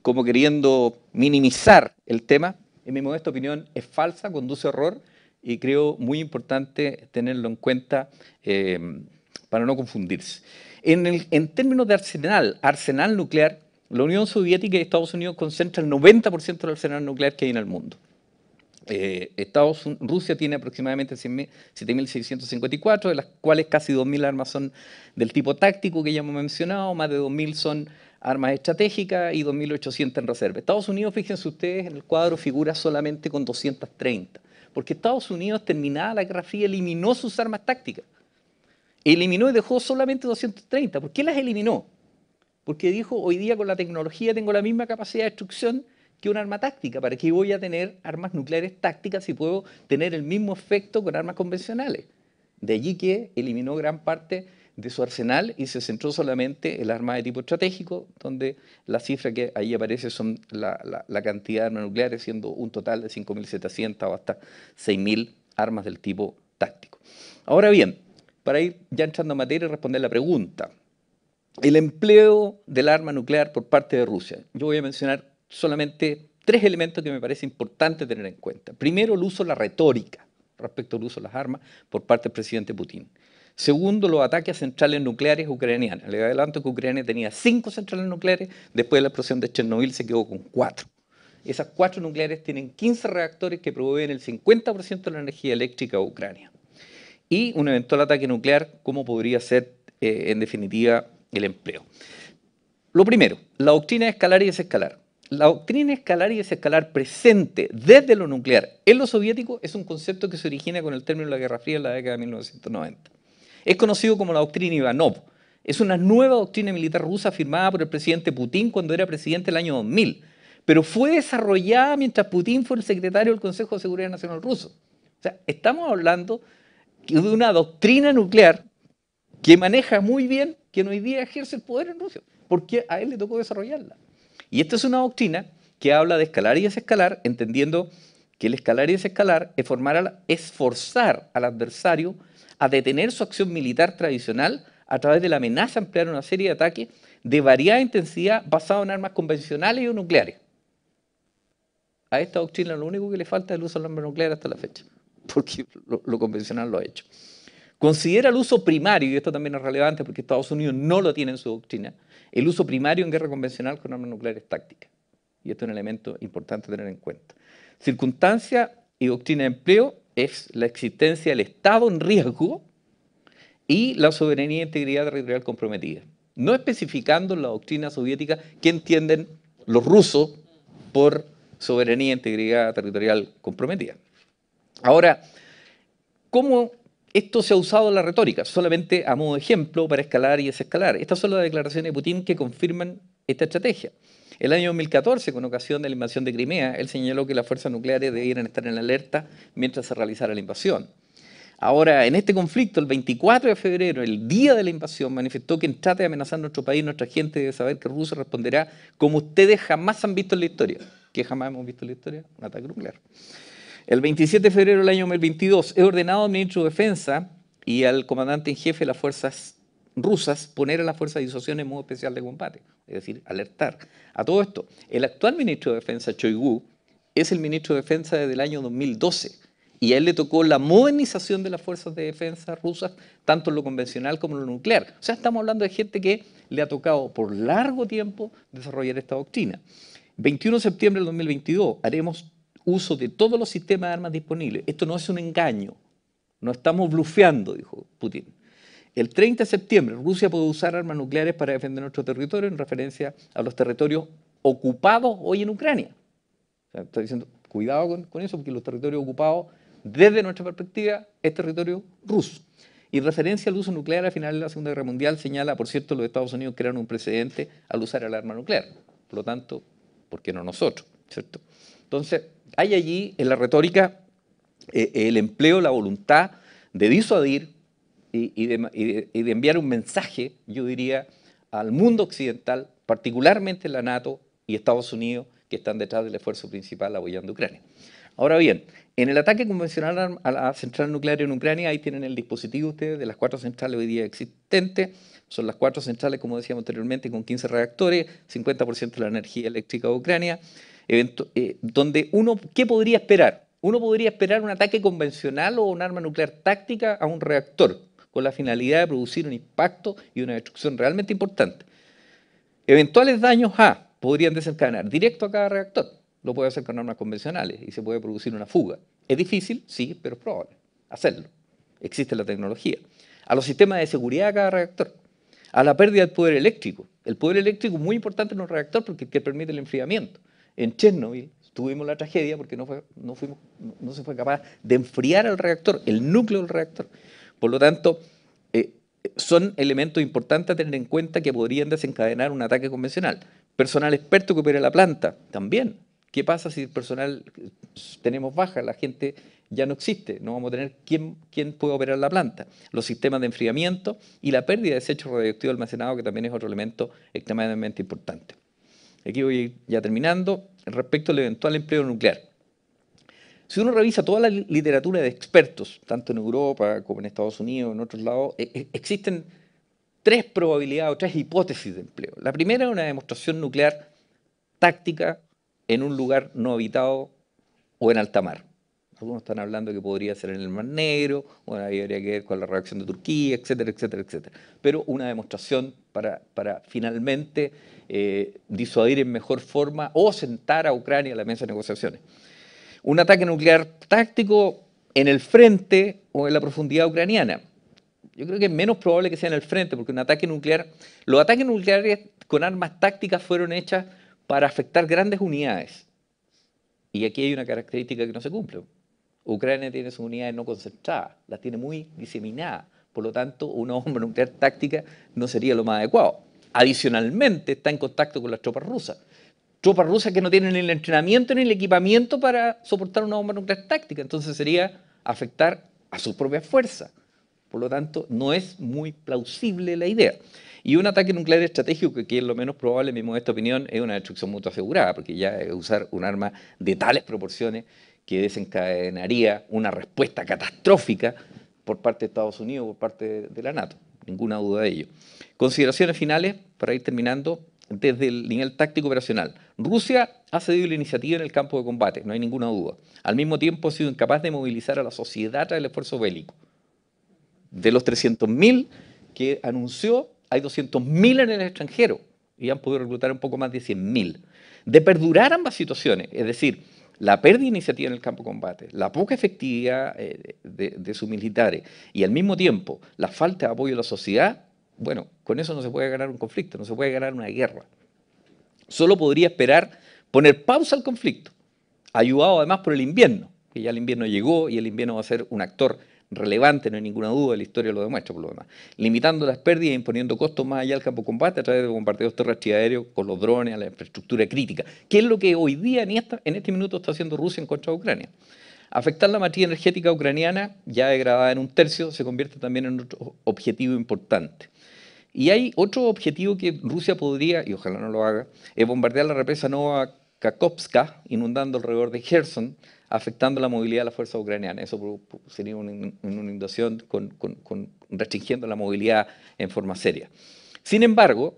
Speaker 3: como queriendo minimizar el tema, en mi modesta opinión, es falsa, conduce a error y creo muy importante tenerlo en cuenta eh, para no confundirse. En, el, en términos de arsenal, arsenal nuclear, la Unión Soviética y Estados Unidos concentran el 90% del arsenal nuclear que hay en el mundo. Eh, Estados, Rusia tiene aproximadamente 7.654, de las cuales casi 2.000 armas son del tipo táctico que ya hemos mencionado, más de 2.000 son armas estratégicas y 2.800 en reserva. Estados Unidos, fíjense ustedes, en el cuadro figura solamente con 230, porque Estados Unidos, terminada la Guerra Fría, eliminó sus armas tácticas. Eliminó y dejó solamente 230. ¿Por qué las eliminó? Porque dijo, hoy día con la tecnología tengo la misma capacidad de destrucción que un arma táctica. ¿Para qué voy a tener armas nucleares tácticas si puedo tener el mismo efecto con armas convencionales? De allí que eliminó gran parte de su arsenal y se centró solamente el arma de tipo estratégico, donde la cifra que ahí aparece son la, cantidad de armas nucleares, siendo un total de 5.700 o hasta 6.000 armas del tipo táctico. Ahora bien, para ir ya entrando en materia y responder la pregunta, el empleo del arma nuclear por parte de Rusia. Yo voy a mencionar solamente tres elementos que me parece importante tener en cuenta. Primero, el uso de la retórica respecto al uso de las armas por parte del presidente Putin. Segundo, los ataques a centrales nucleares ucranianas. Le adelanto que Ucrania tenía cinco centrales nucleares, después de la explosión de Chernobyl se quedó con cuatro. Esas cuatro nucleares tienen 15 reactores que proveen el 50% de la energía eléctrica a Ucrania. Y un eventual ataque nuclear, ¿cómo podría ser, eh, en definitiva, el empleo? Lo primero, la doctrina de escalar y desescalar la doctrina escalar y desescalar escalar presente desde lo nuclear en lo soviético es un concepto que se origina con el término de la Guerra Fría en la década de 1990. Es conocido como la doctrina Ivanov. Es una nueva doctrina militar rusa firmada por el presidente Putin cuando era presidente el año 2000, pero fue desarrollada mientras Putin fue el secretario del Consejo de Seguridad Nacional ruso. O sea, estamos hablando de una doctrina nuclear que maneja muy bien quien hoy día ejerce el poder en Rusia, porque a él le tocó desarrollarla. Y esta es una doctrina que habla de escalar y desescalar, entendiendo que el escalar y desescalar es forzar al, adversario a detener su acción militar tradicional a través de la amenaza a emplear una serie de ataques de variada intensidad basados en armas convencionales y o nucleares. A esta doctrina lo único que le falta es el uso del arma nuclear hasta la fecha, porque lo convencional lo ha hecho. Considera el uso primario, y esto también es relevante porque Estados Unidos no lo tiene en su doctrina, el uso primario en guerra convencional con armas nucleares tácticas. Y esto es un elemento importante a tener en cuenta. Circunstancia y doctrina de empleo es la existencia del Estado en riesgo y la soberanía e integridad territorial comprometida. No especificando la doctrina soviética que entienden los rusos por soberanía e integridad territorial comprometida. Ahora, ¿cómo esto se ha usado en la retórica, solamente a modo de ejemplo, para escalar y desescalar. Estas son las declaraciones de Putin que confirman esta estrategia. El año 2014, con ocasión de la invasión de Crimea, él señaló que las fuerzas nucleares debieran estar en alerta mientras se realizara la invasión. Ahora, en este conflicto, el 24 de febrero, el día de la invasión, manifestó que en trate de amenazar nuestro país, nuestra gente, debe saber que Rusia responderá como ustedes jamás han visto en la historia. que jamás hemos visto en la historia? Un ataque nuclear. El 27 de febrero del año 2022 he ordenado al ministro de Defensa y al comandante en jefe de las fuerzas rusas poner a las fuerzas de disuasión en modo especial de combate, es decir, alertar. A todo esto, el actual ministro de Defensa, Choigu, es el ministro de Defensa desde el año 2012 y a él le tocó la modernización de las fuerzas de defensa rusas, tanto en lo convencional como en lo nuclear. O sea, estamos hablando de gente que le ha tocado por largo tiempo desarrollar esta doctrina. 21 de septiembre del 2022 haremos uso de todos los sistemas de armas disponibles. Esto no es un engaño, no estamos blufeando, dijo Putin. El 30 de septiembre Rusia puede usar armas nucleares para defender nuestro territorio en referencia a los territorios ocupados hoy en Ucrania. O está diciendo, cuidado con, eso, porque los territorios ocupados, desde nuestra perspectiva, es territorio ruso. Y referencia al uso nuclear al final de la Segunda Guerra Mundial señala, por cierto, los Estados Unidos crearon un precedente al usar el arma nuclear. Por lo tanto, ¿por qué no nosotros? ¿Cierto? Entonces, hay allí en la retórica eh, el empleo, la voluntad de disuadir y, de, enviar un mensaje, yo diría, al mundo occidental, particularmente la NATO y Estados Unidos, que están detrás del esfuerzo principal apoyando a Ucrania. Ahora bien, en el ataque convencional a la central nuclear en Ucrania, ahí tienen el dispositivo ustedes de las cuatro centrales hoy día existentes. Son las cuatro centrales, como decíamos anteriormente, con 15 reactores, 50% de la energía eléctrica de Ucrania. Eh, donde uno, ¿qué podría esperar? Uno podría esperar un ataque convencional o un arma nuclear táctica a un reactor, con la finalidad de producir un impacto y una destrucción realmente importante. Eventuales daños A podrían desencadenar directo a cada reactor. Lo puede hacer con armas convencionales y se puede producir una fuga. Es difícil, sí, pero es probable hacerlo. Existe la tecnología. A los sistemas de seguridad de cada reactor. A la pérdida del poder eléctrico. El poder eléctrico es muy importante en un reactor porque es el que permite el enfriamiento. En Chernobyl tuvimos la tragedia porque no, no, fuimos, no se fue capaz de enfriar el reactor, el núcleo del reactor. Por lo tanto, eh, son elementos importantes a tener en cuenta que podrían desencadenar un ataque convencional. Personal experto que opera la planta, también. ¿Qué pasa si el personal tenemos baja, la gente ya no existe? No vamos a tener quién, quién puede operar la planta. Los sistemas de enfriamiento y la pérdida de desechos radioactivos almacenados, que también es otro elemento extremadamente importante aquí voy ya terminando, respecto al eventual empleo nuclear. Si uno revisa toda la literatura de expertos, tanto en Europa como en Estados Unidos, en otros lados, e, e, existen tres probabilidades o tres hipótesis de empleo. La primera es una demostración nuclear táctica en un lugar no habitado o en alta mar. Algunos están hablando que podría ser en el Mar Negro, o ahí habría que ver con la reacción de Turquía, etcétera, etcétera, etcétera. Pero una demostración para, para finalmente eh, disuadir en mejor forma o sentar a Ucrania a la mesa de negociaciones. Un ataque nuclear táctico en el frente o en la profundidad ucraniana. Yo creo que es menos probable que sea en el frente, porque un ataque nuclear, los ataques nucleares con armas tácticas fueron hechas para afectar grandes unidades. Y aquí hay una característica que no se cumple. Ucrania tiene sus unidades no concentradas, las tiene muy diseminadas. Por lo tanto, una bomba nuclear táctica no sería lo más adecuado. Adicionalmente, está en contacto con las tropas rusas. Tropas rusas que no tienen el entrenamiento ni el equipamiento para soportar una bomba nuclear táctica. Entonces sería afectar a sus propias fuerzas. Por lo tanto, no es muy plausible la idea. Y un ataque nuclear estratégico, que es lo menos probable, en mi modesta opinión, es una destrucción mutua asegurada, porque ya usar un arma de tales proporciones que desencadenaría una respuesta catastrófica por parte de Estados Unidos, por parte de la NATO ninguna duda de ello. Consideraciones finales, para ir terminando, desde el nivel táctico operacional. Rusia ha cedido la iniciativa en el campo de combate, no hay ninguna duda. Al mismo tiempo ha sido incapaz de movilizar a la sociedad tras el esfuerzo bélico. De los 300.000 que anunció, hay 200.000 en el extranjero y han podido reclutar un poco más de 100.000. De perdurar ambas situaciones, es decir, la pérdida de iniciativa en el campo de combate, la poca efectividad eh, de, de, sus militares y al mismo tiempo la falta de apoyo de la sociedad, bueno, con eso no se puede ganar un conflicto, no se puede ganar una guerra. Solo podría esperar poner pausa al conflicto, ayudado además por el invierno, que ya el invierno llegó y el invierno va a ser un actor relevante, no hay ninguna duda, la historia lo demuestra por lo demás, limitando las pérdidas e imponiendo costos más allá del campo de combate a través de bombardeos terrestres y aéreos con los drones, a la infraestructura crítica, que es lo que hoy día en, esta, en este minuto está haciendo Rusia en contra de Ucrania. Afectar la matriz energética ucraniana, ya degradada en un tercio, se convierte también en otro objetivo importante. Y hay otro objetivo que Rusia podría, y ojalá no lo haga, es bombardear la represa Nova Kakovska, inundando alrededor de Gerson, afectando la movilidad de las fuerzas ucranianas. Eso pues, pues, sería una, inundación con, restringiendo la movilidad en forma seria. Sin embargo,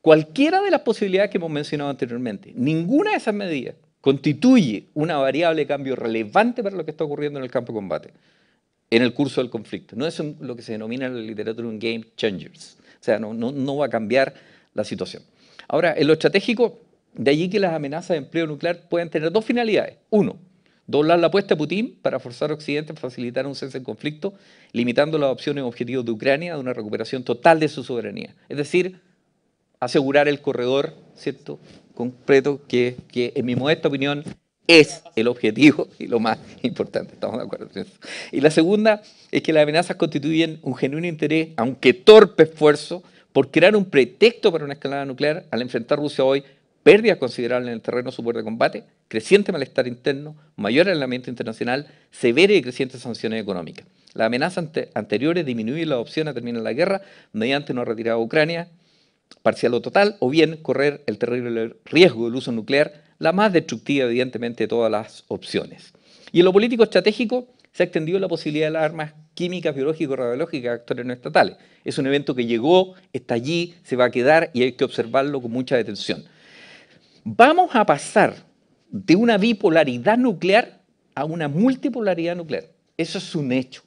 Speaker 3: cualquiera de las posibilidades que hemos mencionado anteriormente, ninguna de esas medidas constituye una variable de cambio relevante para lo que está ocurriendo en el campo de combate, en el curso del conflicto. No es lo que se denomina en la literatura un game changers. O sea, no, no, no va a cambiar la situación. Ahora, en lo estratégico, de allí que las amenazas de empleo nuclear pueden tener dos finalidades. Uno, Doblar la apuesta a Putin para forzar a Occidente a facilitar un cese en conflicto, limitando las opciones y objetivos de Ucrania de una recuperación total de su soberanía. Es decir, asegurar el corredor, ¿cierto? Concreto, que, que en mi modesta opinión es el objetivo y lo más importante, estamos de acuerdo en eso. Y la segunda es que las amenazas constituyen un genuino interés, aunque torpe esfuerzo, por crear un pretexto para una escalada nuclear al enfrentar Rusia hoy Pérdidas considerables en el terreno de su de combate, creciente malestar interno, mayor aislamiento internacional, severa y crecientes sanciones económicas. La amenaza anterior es disminuir la opción a terminar la guerra mediante una retirada a Ucrania, parcial o total, o bien correr el terrible riesgo del uso nuclear, la más destructiva evidentemente de todas las opciones. Y en lo político estratégico se ha extendido la posibilidad de las armas químicas, biológicas, radiológicas, actores no estatales. Es un evento que llegó, está allí, se va a quedar y hay que observarlo con mucha detención vamos a pasar de una bipolaridad nuclear a una multipolaridad nuclear. Eso es un hecho.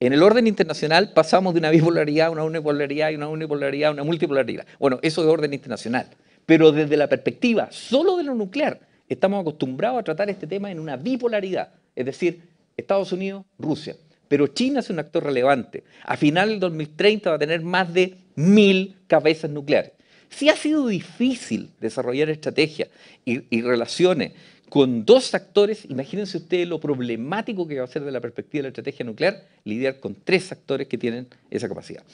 Speaker 3: En el orden internacional pasamos de una bipolaridad a una unipolaridad y una unipolaridad a una multipolaridad. Bueno, eso es orden internacional. Pero desde la perspectiva solo de lo nuclear, estamos acostumbrados a tratar este tema en una bipolaridad, es decir, Estados Unidos, Rusia. Pero China es un actor relevante. A final del 2030 va a tener más de mil cabezas nucleares. Si ha sido difícil desarrollar estrategias y, y relaciones con dos actores, imagínense ustedes lo problemático que va a ser de la perspectiva de la estrategia nuclear lidiar con tres actores que tienen esa capacidad.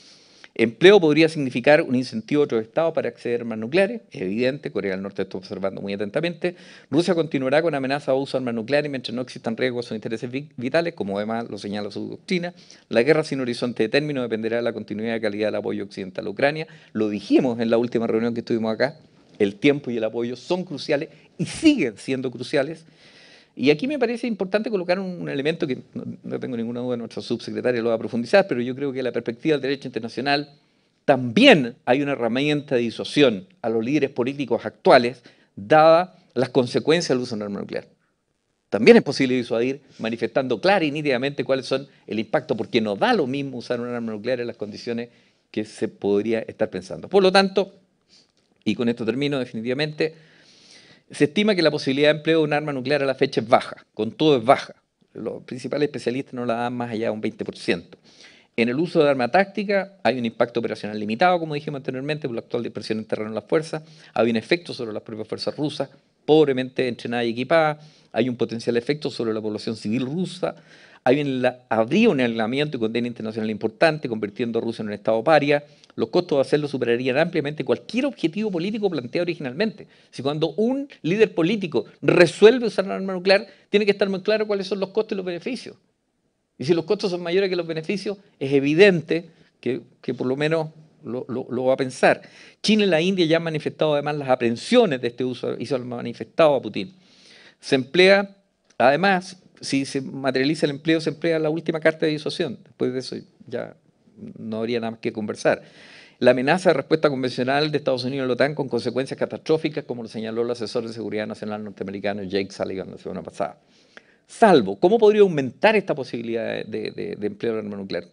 Speaker 3: Empleo podría significar un incentivo a otros estados para acceder a armas nucleares, es evidente, Corea del Norte está observando muy atentamente. Rusia continuará con amenaza a uso de armas nucleares mientras no existan riesgos o intereses vitales, como además lo señala su doctrina. La guerra sin horizonte de término dependerá de la continuidad y calidad del apoyo occidental a Ucrania. Lo dijimos en la última reunión que estuvimos acá, el tiempo y el apoyo son cruciales y siguen siendo cruciales. Y aquí me parece importante colocar un, elemento que no, tengo ninguna duda, nuestro subsecretario lo va a profundizar, pero yo creo que la perspectiva del derecho internacional también hay una herramienta de disuasión a los líderes políticos actuales, dada las consecuencias del uso de un arma nuclear. También es posible disuadir manifestando clara y nítidamente cuáles son el impacto, porque no da lo mismo usar un arma nuclear en las condiciones que se podría estar pensando. Por lo tanto, y con esto termino definitivamente, se estima que la posibilidad de empleo de un arma nuclear a la fecha es baja, con todo es baja. Los principales especialistas no la dan más allá de un 20%. En el uso de arma táctica hay un impacto operacional limitado, como dijimos anteriormente, por la actual dispersión en terreno de las fuerzas. Hay un efecto sobre las propias fuerzas rusas, pobremente entrenadas y equipadas. Hay un potencial efecto sobre la población civil rusa. Hay habría un aislamiento y condena internacional importante, convirtiendo a Rusia en un Estado paria los costos de hacerlo superarían ampliamente cualquier objetivo político planteado originalmente. Si cuando un líder político resuelve usar un arma nuclear, tiene que estar muy claro cuáles son los costos y los beneficios. Y si los costos son mayores que los beneficios, es evidente que, por lo menos lo, va a pensar. China y la India ya han manifestado además las aprensiones de este uso y se han manifestado a Putin. Se emplea, además, si se materializa el empleo, se emplea la última carta de disuasión. Después de eso ya no habría nada más que conversar. La amenaza de respuesta convencional de Estados Unidos y la OTAN con consecuencias catastróficas, como lo señaló el asesor de seguridad nacional norteamericano Jake Sullivan la semana pasada. Salvo, ¿cómo podría aumentar esta posibilidad de, de empleo de arma nuclear?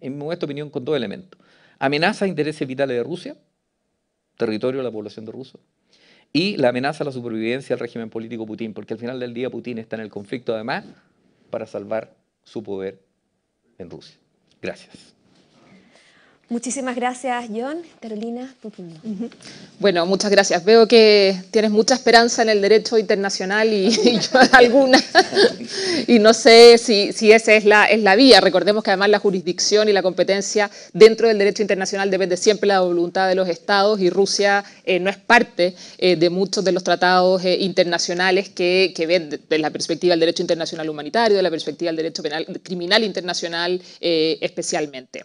Speaker 3: en mi opinión, con dos elementos. Amenaza a intereses vitales de Rusia, territorio de la población de Rusia y la amenaza a la supervivencia del régimen político Putin, porque al final del día Putin está en el conflicto además para salvar su poder en Rusia. Gracias.
Speaker 1: Muchísimas gracias, John. Carolina por
Speaker 4: Bueno, muchas gracias. Veo que tienes mucha esperanza en el derecho internacional y, yo alguna. y no sé si, esa es la, vía. Recordemos que además la jurisdicción y la competencia dentro del derecho internacional depende siempre de la voluntad de los estados y Rusia eh, no es parte eh, de muchos de los tratados eh, internacionales que, que ven desde la perspectiva del derecho internacional humanitario, de la perspectiva del derecho penal criminal internacional especialmente.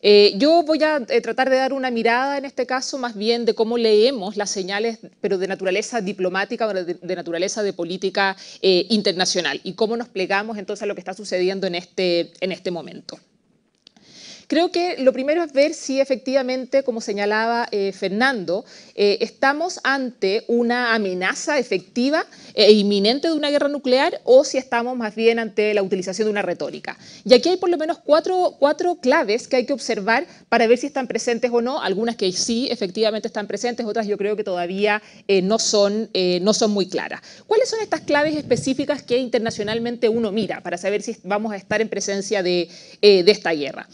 Speaker 4: Eh, yo voy a eh, tratar de dar una mirada en este caso más bien de cómo leemos las señales, pero de naturaleza diplomática o de, naturaleza de política eh, internacional y cómo nos plegamos entonces a lo que está sucediendo en este, en este momento. Creo que lo primero es ver si efectivamente, como señalaba eh, Fernando, eh, estamos ante una amenaza efectiva e inminente de una guerra nuclear o si estamos más bien ante la utilización de una retórica. Y aquí hay por lo menos cuatro, claves que hay que observar para ver si están presentes o no, algunas que sí efectivamente están presentes, otras yo creo que todavía eh, no, son, no son muy claras. ¿Cuáles son estas claves específicas que internacionalmente uno mira para saber si vamos a estar en presencia de, esta guerra?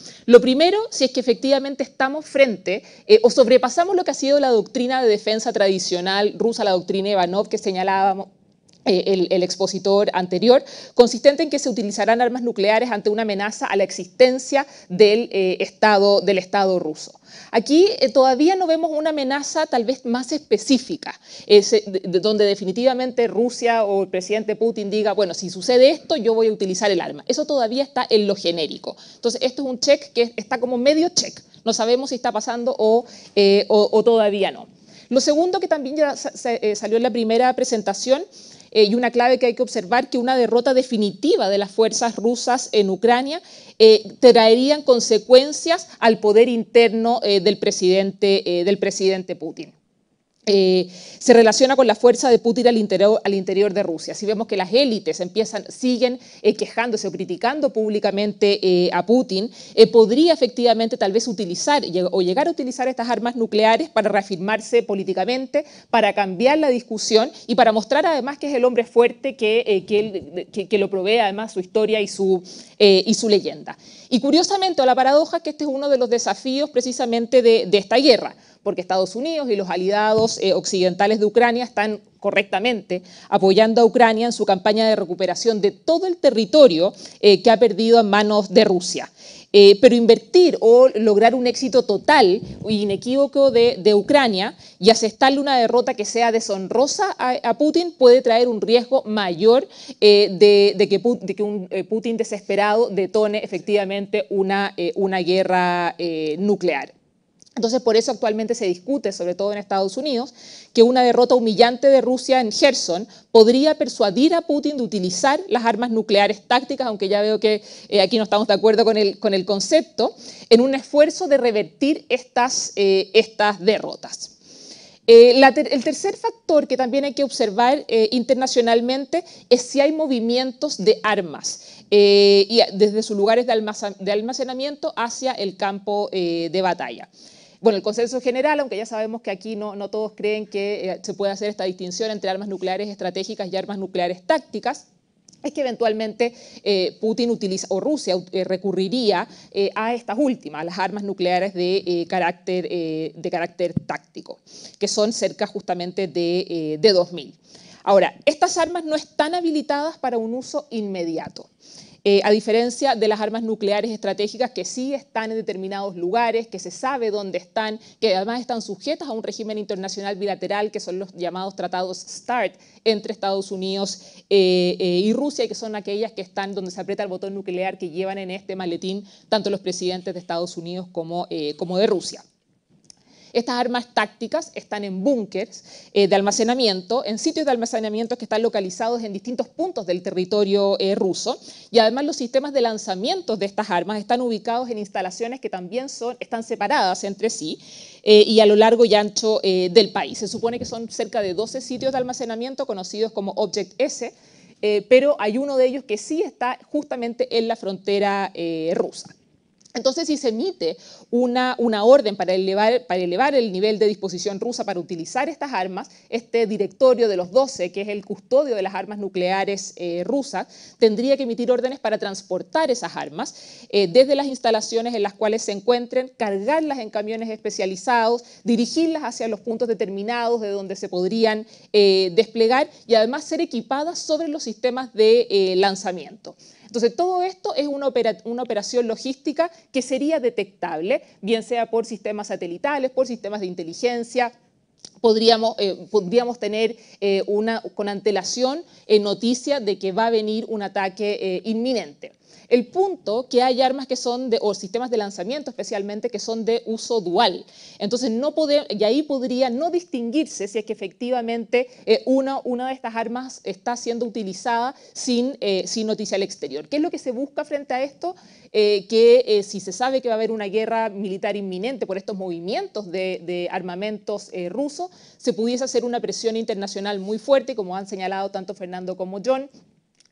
Speaker 4: primero, si es que efectivamente estamos frente eh, o sobrepasamos lo que ha sido la doctrina de defensa tradicional rusa, la doctrina Ivanov que señalábamos, eh, el, expositor anterior, consistente en que se utilizarán armas nucleares ante una amenaza a la existencia del, eh, estado, del Estado ruso. Aquí eh, todavía no vemos una amenaza tal vez más específica, donde definitivamente Rusia o el presidente Putin diga, bueno, si sucede esto, yo voy a utilizar el arma. Eso todavía está en lo genérico. Entonces, esto es un check que está como medio check. No sabemos si está pasando o, o, todavía no. Lo segundo que también ya salió en la primera presentación eh, y una clave que hay que observar, que una derrota definitiva de las fuerzas rusas en Ucrania eh, traerían consecuencias al poder interno eh, del, presidente, eh, del presidente Putin. Eh, se relaciona con la fuerza de Putin al interior, de Rusia. Si vemos que las élites empiezan, siguen eh, quejándose o criticando públicamente eh, a Putin, podría efectivamente tal vez utilizar o llegar a utilizar estas armas nucleares para reafirmarse políticamente, para cambiar la discusión y para mostrar además que es el hombre fuerte que, lo provee además su historia y su, leyenda. Y curiosamente, o la paradoja, que este es uno de los desafíos precisamente de esta guerra porque Estados Unidos y los aliados eh, occidentales de Ucrania están correctamente apoyando a Ucrania en su campaña de recuperación de todo el territorio eh, que ha perdido en manos de Rusia. Eh, pero invertir o lograr un éxito total e inequívoco de, Ucrania y asestarle una derrota que sea deshonrosa a, Putin puede traer un riesgo mayor de, que, un Putin desesperado detone efectivamente una guerra nuclear. Entonces, por eso actualmente se discute, sobre todo en Estados Unidos, que una derrota humillante de Rusia en Gerson podría persuadir a Putin de utilizar las armas nucleares tácticas, aunque ya veo que eh, aquí no estamos de acuerdo con el, con el, concepto, en un esfuerzo de revertir estas, eh, estas derrotas. Eh, el tercer factor que también hay que observar internacionalmente es si hay movimientos de armas y desde sus lugares de, almacenamiento hacia el campo de batalla bueno, el consenso general, aunque ya sabemos que aquí no, no todos creen que eh, se puede hacer esta distinción entre armas nucleares estratégicas y armas nucleares tácticas, es que eventualmente eh, Putin utiliza, o Rusia eh, recurriría a estas últimas, a las armas nucleares de, carácter, de carácter táctico, que son cerca justamente de, de 2.000. Ahora, estas armas no están habilitadas para un uso inmediato. Eh, a diferencia de las armas nucleares estratégicas que sí están en determinados lugares, que se sabe dónde están, que además están sujetas a un régimen internacional bilateral, que son los llamados tratados START entre Estados Unidos eh, eh, y Rusia, que son aquellas que están donde se aprieta el botón nuclear que llevan en este maletín tanto los presidentes de Estados Unidos como de Rusia. Estas armas tácticas están en búnkers eh, de almacenamiento, en sitios de almacenamiento que están localizados en distintos puntos del territorio eh, ruso y además los sistemas de lanzamiento de estas armas están ubicados en instalaciones que también son, están separadas entre sí eh, y a lo largo y ancho del país. Se supone que son cerca de 12 sitios de almacenamiento conocidos como Object S, pero hay uno de ellos que sí está justamente en la frontera rusa. Entonces, si se emite una, orden para elevar, el nivel de disposición rusa para utilizar estas armas, este directorio de los 12, que es el custodio de las armas nucleares eh, rusas, tendría que emitir órdenes para transportar esas armas eh, desde las instalaciones en las cuales se encuentren, cargarlas en camiones especializados, dirigirlas hacia los puntos determinados de donde se podrían eh, desplegar y además ser equipadas sobre los sistemas de lanzamiento. Entonces, todo esto es una, operación logística que sería detectable, bien sea por sistemas satelitales, por sistemas de inteligencia, Podríamos, eh, tener eh, una, con antelación eh, noticia de que va a venir un ataque inminente. El punto que hay armas que son de, o sistemas de lanzamiento especialmente, que son de uso dual. Entonces, no y ahí podría no distinguirse si es que efectivamente eh, una, una de estas armas está siendo utilizada sin, eh, sin noticia al exterior. ¿Qué es lo que se busca frente a esto? Eh, que si se sabe que va a haber una guerra militar inminente por estos movimientos de, de armamentos rusos, se pudiese hacer una presión internacional muy fuerte, como han señalado tanto Fernando como John,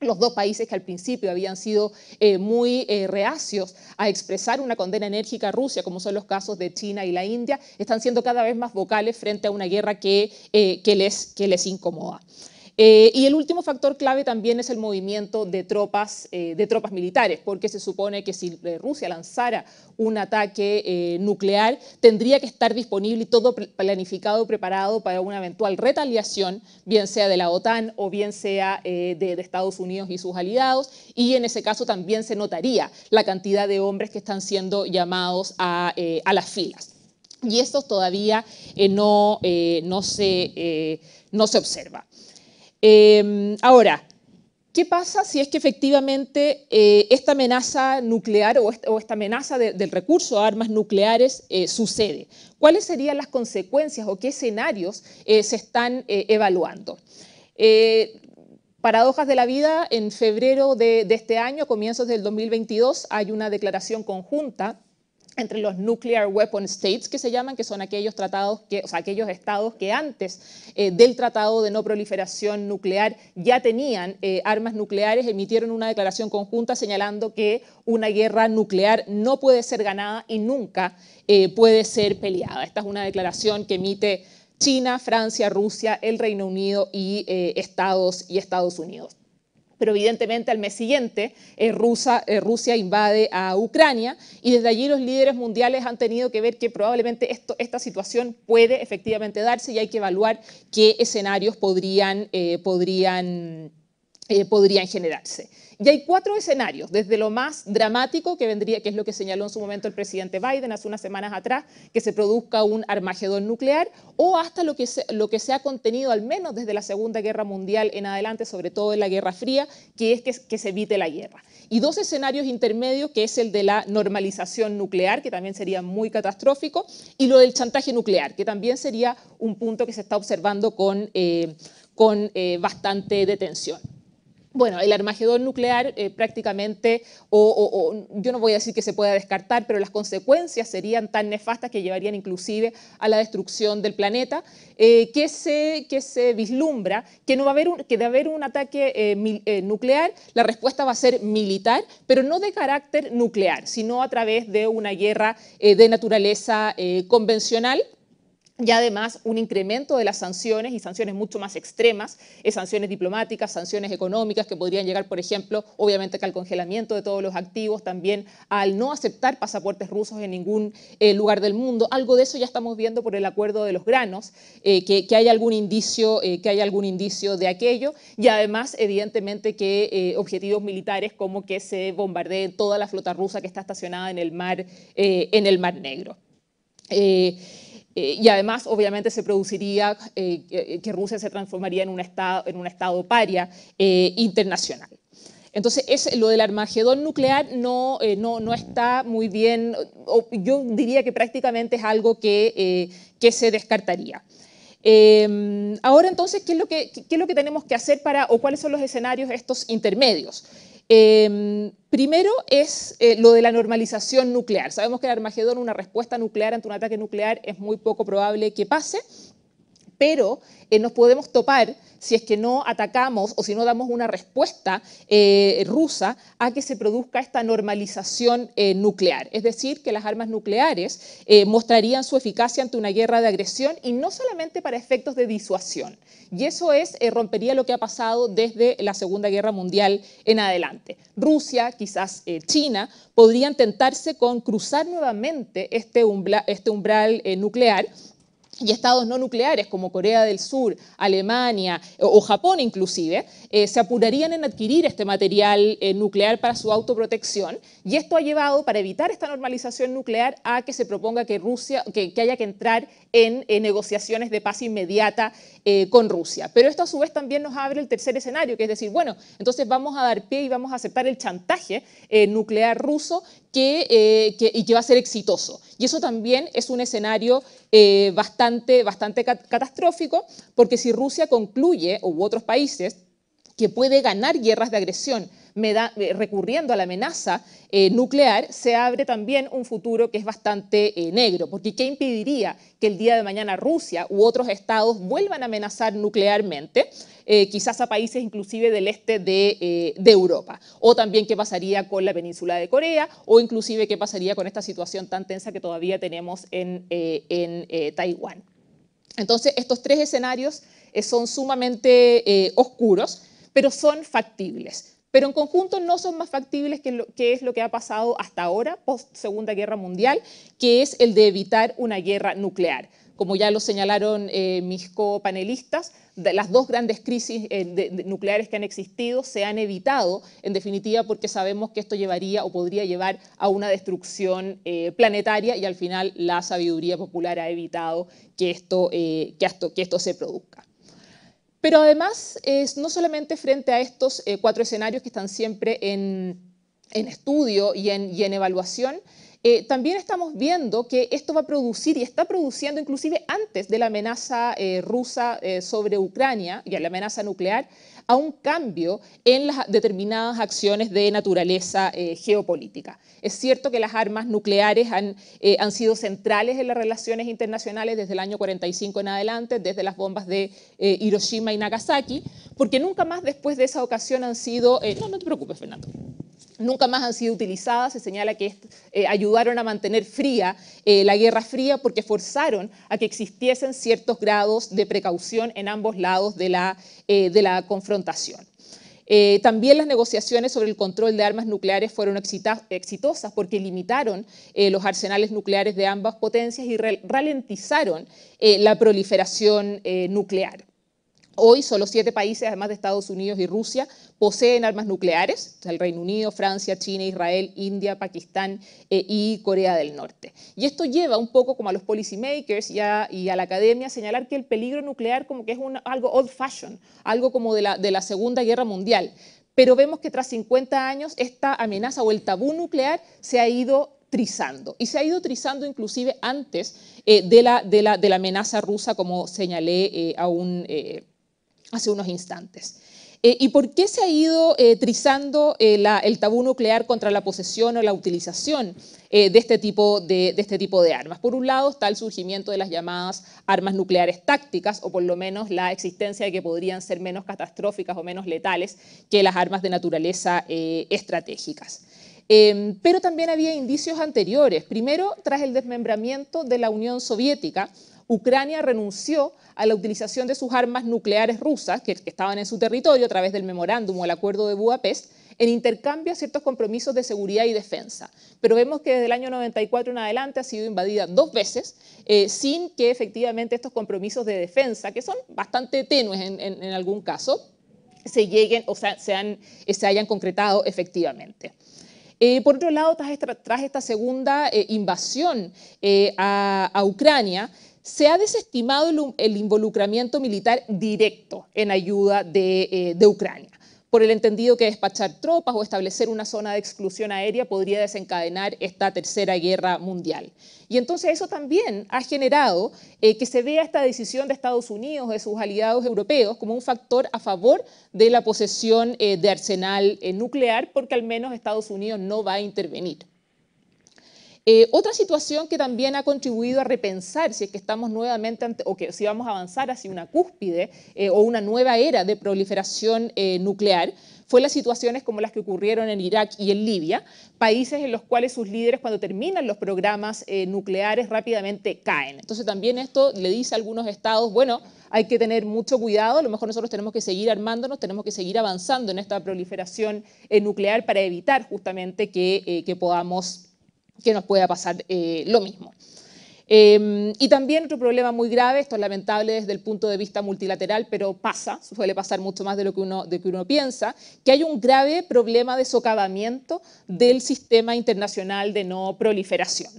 Speaker 4: los dos países que al principio habían sido eh, muy eh, reacios a expresar una condena enérgica a Rusia, como son los casos de China y la India, están siendo cada vez más vocales frente a una guerra que eh, les incomoda. Eh, y el último factor clave también es el movimiento de tropas, eh, de tropas militares, porque se supone que si eh, Rusia lanzara un ataque nuclear, tendría que estar disponible y todo planificado, preparado para una eventual retaliación, bien sea de la OTAN o bien sea de, Estados Unidos y sus aliados, y en ese caso también se notaría la cantidad de hombres que están siendo llamados a, las filas. Y esto todavía no, se, no se observa. Em, ahora, ¿qué pasa si es que efectivamente eh, esta amenaza nuclear o, esta, amenaza del recurso a armas nucleares eh, sucede? ¿Cuáles serían las consecuencias o qué escenarios eh, se están evaluando? Paradojas de la vida, en febrero de, este año, comienzos del 2022, hay una declaración conjunta entre los nuclear weapon states que se llaman, que son aquellos tratados, que, o sea, aquellos estados que antes eh, del tratado de no proliferación nuclear ya tenían eh, armas nucleares, emitieron una declaración conjunta señalando que una guerra nuclear no puede ser ganada y nunca eh, puede ser peleada. Esta es una declaración que emite China, Francia, Rusia, el Reino Unido y Estados y Estados Unidos pero evidentemente al mes siguiente eh, eh, Rusia, invade a Ucrania y desde allí los líderes mundiales han tenido que ver que probablemente esta situación puede efectivamente darse y hay que evaluar qué escenarios podrían, eh, podrían, podrían generarse. Y hay cuatro escenarios, desde lo más dramático que vendría, que es lo que señaló en su momento el presidente Biden hace unas semanas atrás, que se produzca un armagedón nuclear, o hasta lo que se, lo que ha contenido al menos desde la Segunda Guerra Mundial en adelante, sobre todo en la Guerra Fría, que es que, se evite la guerra. Y dos escenarios intermedios, que es el de la normalización nuclear, que también sería muy catastrófico, y lo del chantaje nuclear, que también sería un punto que se está observando con, eh, con eh, bastante detención. Bueno, el Armagedón nuclear eh, prácticamente, o, yo no voy a decir que se pueda descartar, pero las consecuencias serían tan nefastas que llevarían inclusive a la destrucción del planeta, eh, que, se, que se vislumbra que, no va a haber que de haber un ataque eh, nuclear, la respuesta va a ser militar, pero no de carácter nuclear, sino a través de una guerra de naturaleza convencional y además un incremento de las sanciones y sanciones mucho más extremas, eh, sanciones diplomáticas, sanciones económicas que podrían llegar, por ejemplo, obviamente al congelamiento de todos los activos, también al no aceptar pasaportes rusos en ningún eh, lugar del mundo. Algo de eso ya estamos viendo por el acuerdo de los granos, eh, que, hay algún indicio, que hay algún indicio de aquello y además, evidentemente, que objetivos militares como que se bombardee toda la flota rusa que está estacionada en el mar, en el mar Negro. Eh, y además, obviamente, se produciría eh, eh, que Rusia se transformaría en un Estado, en un estado paria internacional. Entonces, es, lo del Armagedón nuclear no, no, está muy bien, yo diría que prácticamente es algo que, que se descartaría. Em, ahora entonces, ¿qué es, lo que, ¿qué es lo que tenemos que hacer para, o cuáles son los escenarios estos intermedios? Em, primero es eh, lo de la normalización nuclear. Sabemos que el Armagedón, una respuesta nuclear ante un ataque nuclear, es muy poco probable que pase pero eh, nos podemos topar si es que no atacamos o si no damos una respuesta eh, rusa a que se produzca esta normalización eh, nuclear. Es decir, que las armas nucleares mostrarían su eficacia ante una guerra de agresión y no solamente para efectos de disuasión. Y eso es, rompería lo que ha pasado desde la Segunda Guerra Mundial en adelante. Rusia, quizás China, podrían tentarse con cruzar nuevamente este, este umbral nuclear y estados no nucleares como Corea del Sur, Alemania o Japón inclusive, eh, se apurarían en adquirir este material eh, nuclear para su autoprotección y esto ha llevado, para evitar esta normalización nuclear, a que se proponga que Rusia, que, haya que entrar en negociaciones de paz inmediata eh, con Rusia. Pero esto a su vez también nos abre el tercer escenario, que es decir, bueno, entonces vamos a dar pie y vamos a aceptar el chantaje eh, nuclear ruso eh, que, y que va a ser exitoso. Y eso también es un escenario bastante, bastante catastrófico, porque si Rusia concluye, u otros países, que puede ganar guerras de agresión eh, recurriendo a la amenaza eh, nuclear, se abre también un futuro que es bastante eh, negro, porque ¿qué impediría que el día de mañana Rusia u otros estados vuelvan a amenazar nuclearmente, quizás a países inclusive del este de, Europa? O también qué pasaría con la península de Corea, o inclusive qué pasaría con esta situación tan tensa que todavía tenemos en, Taiwán. Entonces, estos tres escenarios son sumamente oscuros, pero son factibles pero en conjunto no son más factibles que, lo, que es lo que ha pasado hasta ahora, post Segunda Guerra Mundial, que es el de evitar una guerra nuclear como ya lo señalaron eh, mis copanelistas, las dos grandes crisis eh, nucleares que han existido se han evitado, en definitiva, porque sabemos que esto llevaría o podría llevar a una destrucción eh, planetaria y al final la sabiduría popular ha evitado que esto, que esto, que esto se produzca. Pero además, es no solamente frente a estos eh, cuatro escenarios que están siempre en, estudio y en, y en evaluación, eh, también estamos viendo que esto va a producir y está produciendo inclusive antes de la amenaza eh, rusa sobre Ucrania y la amenaza nuclear, a un cambio en las determinadas acciones de naturaleza eh, geopolítica. Es cierto que las armas nucleares eh, han, sido centrales en las relaciones internacionales desde el año 45 en adelante, desde las bombas de eh, Hiroshima y Nagasaki, porque nunca más después de esa ocasión han sido... no, no te preocupes, Fernando nunca más han sido utilizadas. Se señala que eh, ayudaron a mantener fría eh, la Guerra Fría porque forzaron a que existiesen ciertos grados de precaución en ambos lados de la, eh, de la confrontación. también las negociaciones sobre el control de armas nucleares fueron exitosas porque limitaron los arsenales nucleares de ambas potencias y ralentizaron la proliferación nuclear. Hoy solo siete países, además de Estados Unidos y Rusia, poseen armas nucleares, el Reino Unido, Francia, China, Israel, India, Pakistán eh, y Corea del Norte. Y esto lleva un poco como a los policymakers y a, y a la academia a señalar que el peligro nuclear como que es algo old fashion, algo como de la, Segunda Guerra Mundial. Pero vemos que tras 50 años esta amenaza o el tabú nuclear se ha ido trizando. Y se ha ido trizando inclusive antes eh, de, la, amenaza rusa, como señalé eh, a un hace unos instantes. Eh, ¿Y por qué se ha ido eh, trizando eh, el tabú nuclear contra la posesión o la utilización este de este, tipo de, armas? Por un lado está el surgimiento de las llamadas armas nucleares tácticas, o por lo menos la existencia de que podrían ser menos catastróficas o menos letales que las armas de naturaleza estratégicas. Em, pero también había indicios anteriores. Primero, tras el desmembramiento de la Unión Soviética, Ucrania renunció a la utilización de sus armas nucleares rusas, que, estaban en su territorio a través del memorándum o el acuerdo de Budapest, en intercambio a ciertos compromisos de seguridad y defensa. Pero vemos que desde el año 94 en adelante ha sido invadida dos veces, eh, sin que efectivamente estos compromisos de defensa, que son bastante tenues en, algún caso, se lleguen o sea, se hayan concretado efectivamente. Eh, por otro lado, tras esta, segunda eh, invasión a, Ucrania, se ha desestimado el, involucramiento militar directo en ayuda eh, de, Ucrania por el entendido que despachar tropas o establecer una zona de exclusión aérea podría desencadenar esta tercera guerra mundial. Y entonces eso también ha generado eh, que se vea esta decisión de Estados Unidos, de sus aliados europeos, como un factor a favor de la posesión eh, de arsenal nuclear, porque al menos Estados Unidos no va a intervenir. Eh, otra situación que también ha contribuido a repensar si es que estamos nuevamente ante, o que si vamos a avanzar hacia una cúspide eh, o una nueva era de proliferación eh, nuclear fue las situaciones como las que ocurrieron en Irak y en Libia, países en los cuales sus líderes cuando terminan los programas nucleares rápidamente caen. Entonces también esto le dice a algunos estados, bueno, hay que tener mucho cuidado, a lo mejor nosotros tenemos que seguir armándonos, tenemos que seguir avanzando en esta proliferación nuclear para evitar justamente que, que podamos que nos pueda pasar eh, lo mismo. Em, y también otro problema muy grave, esto es lamentable desde el punto de vista multilateral, pero pasa, suele pasar mucho más de lo que uno, piensa, que hay un grave problema de socavamiento del sistema internacional de no proliferación.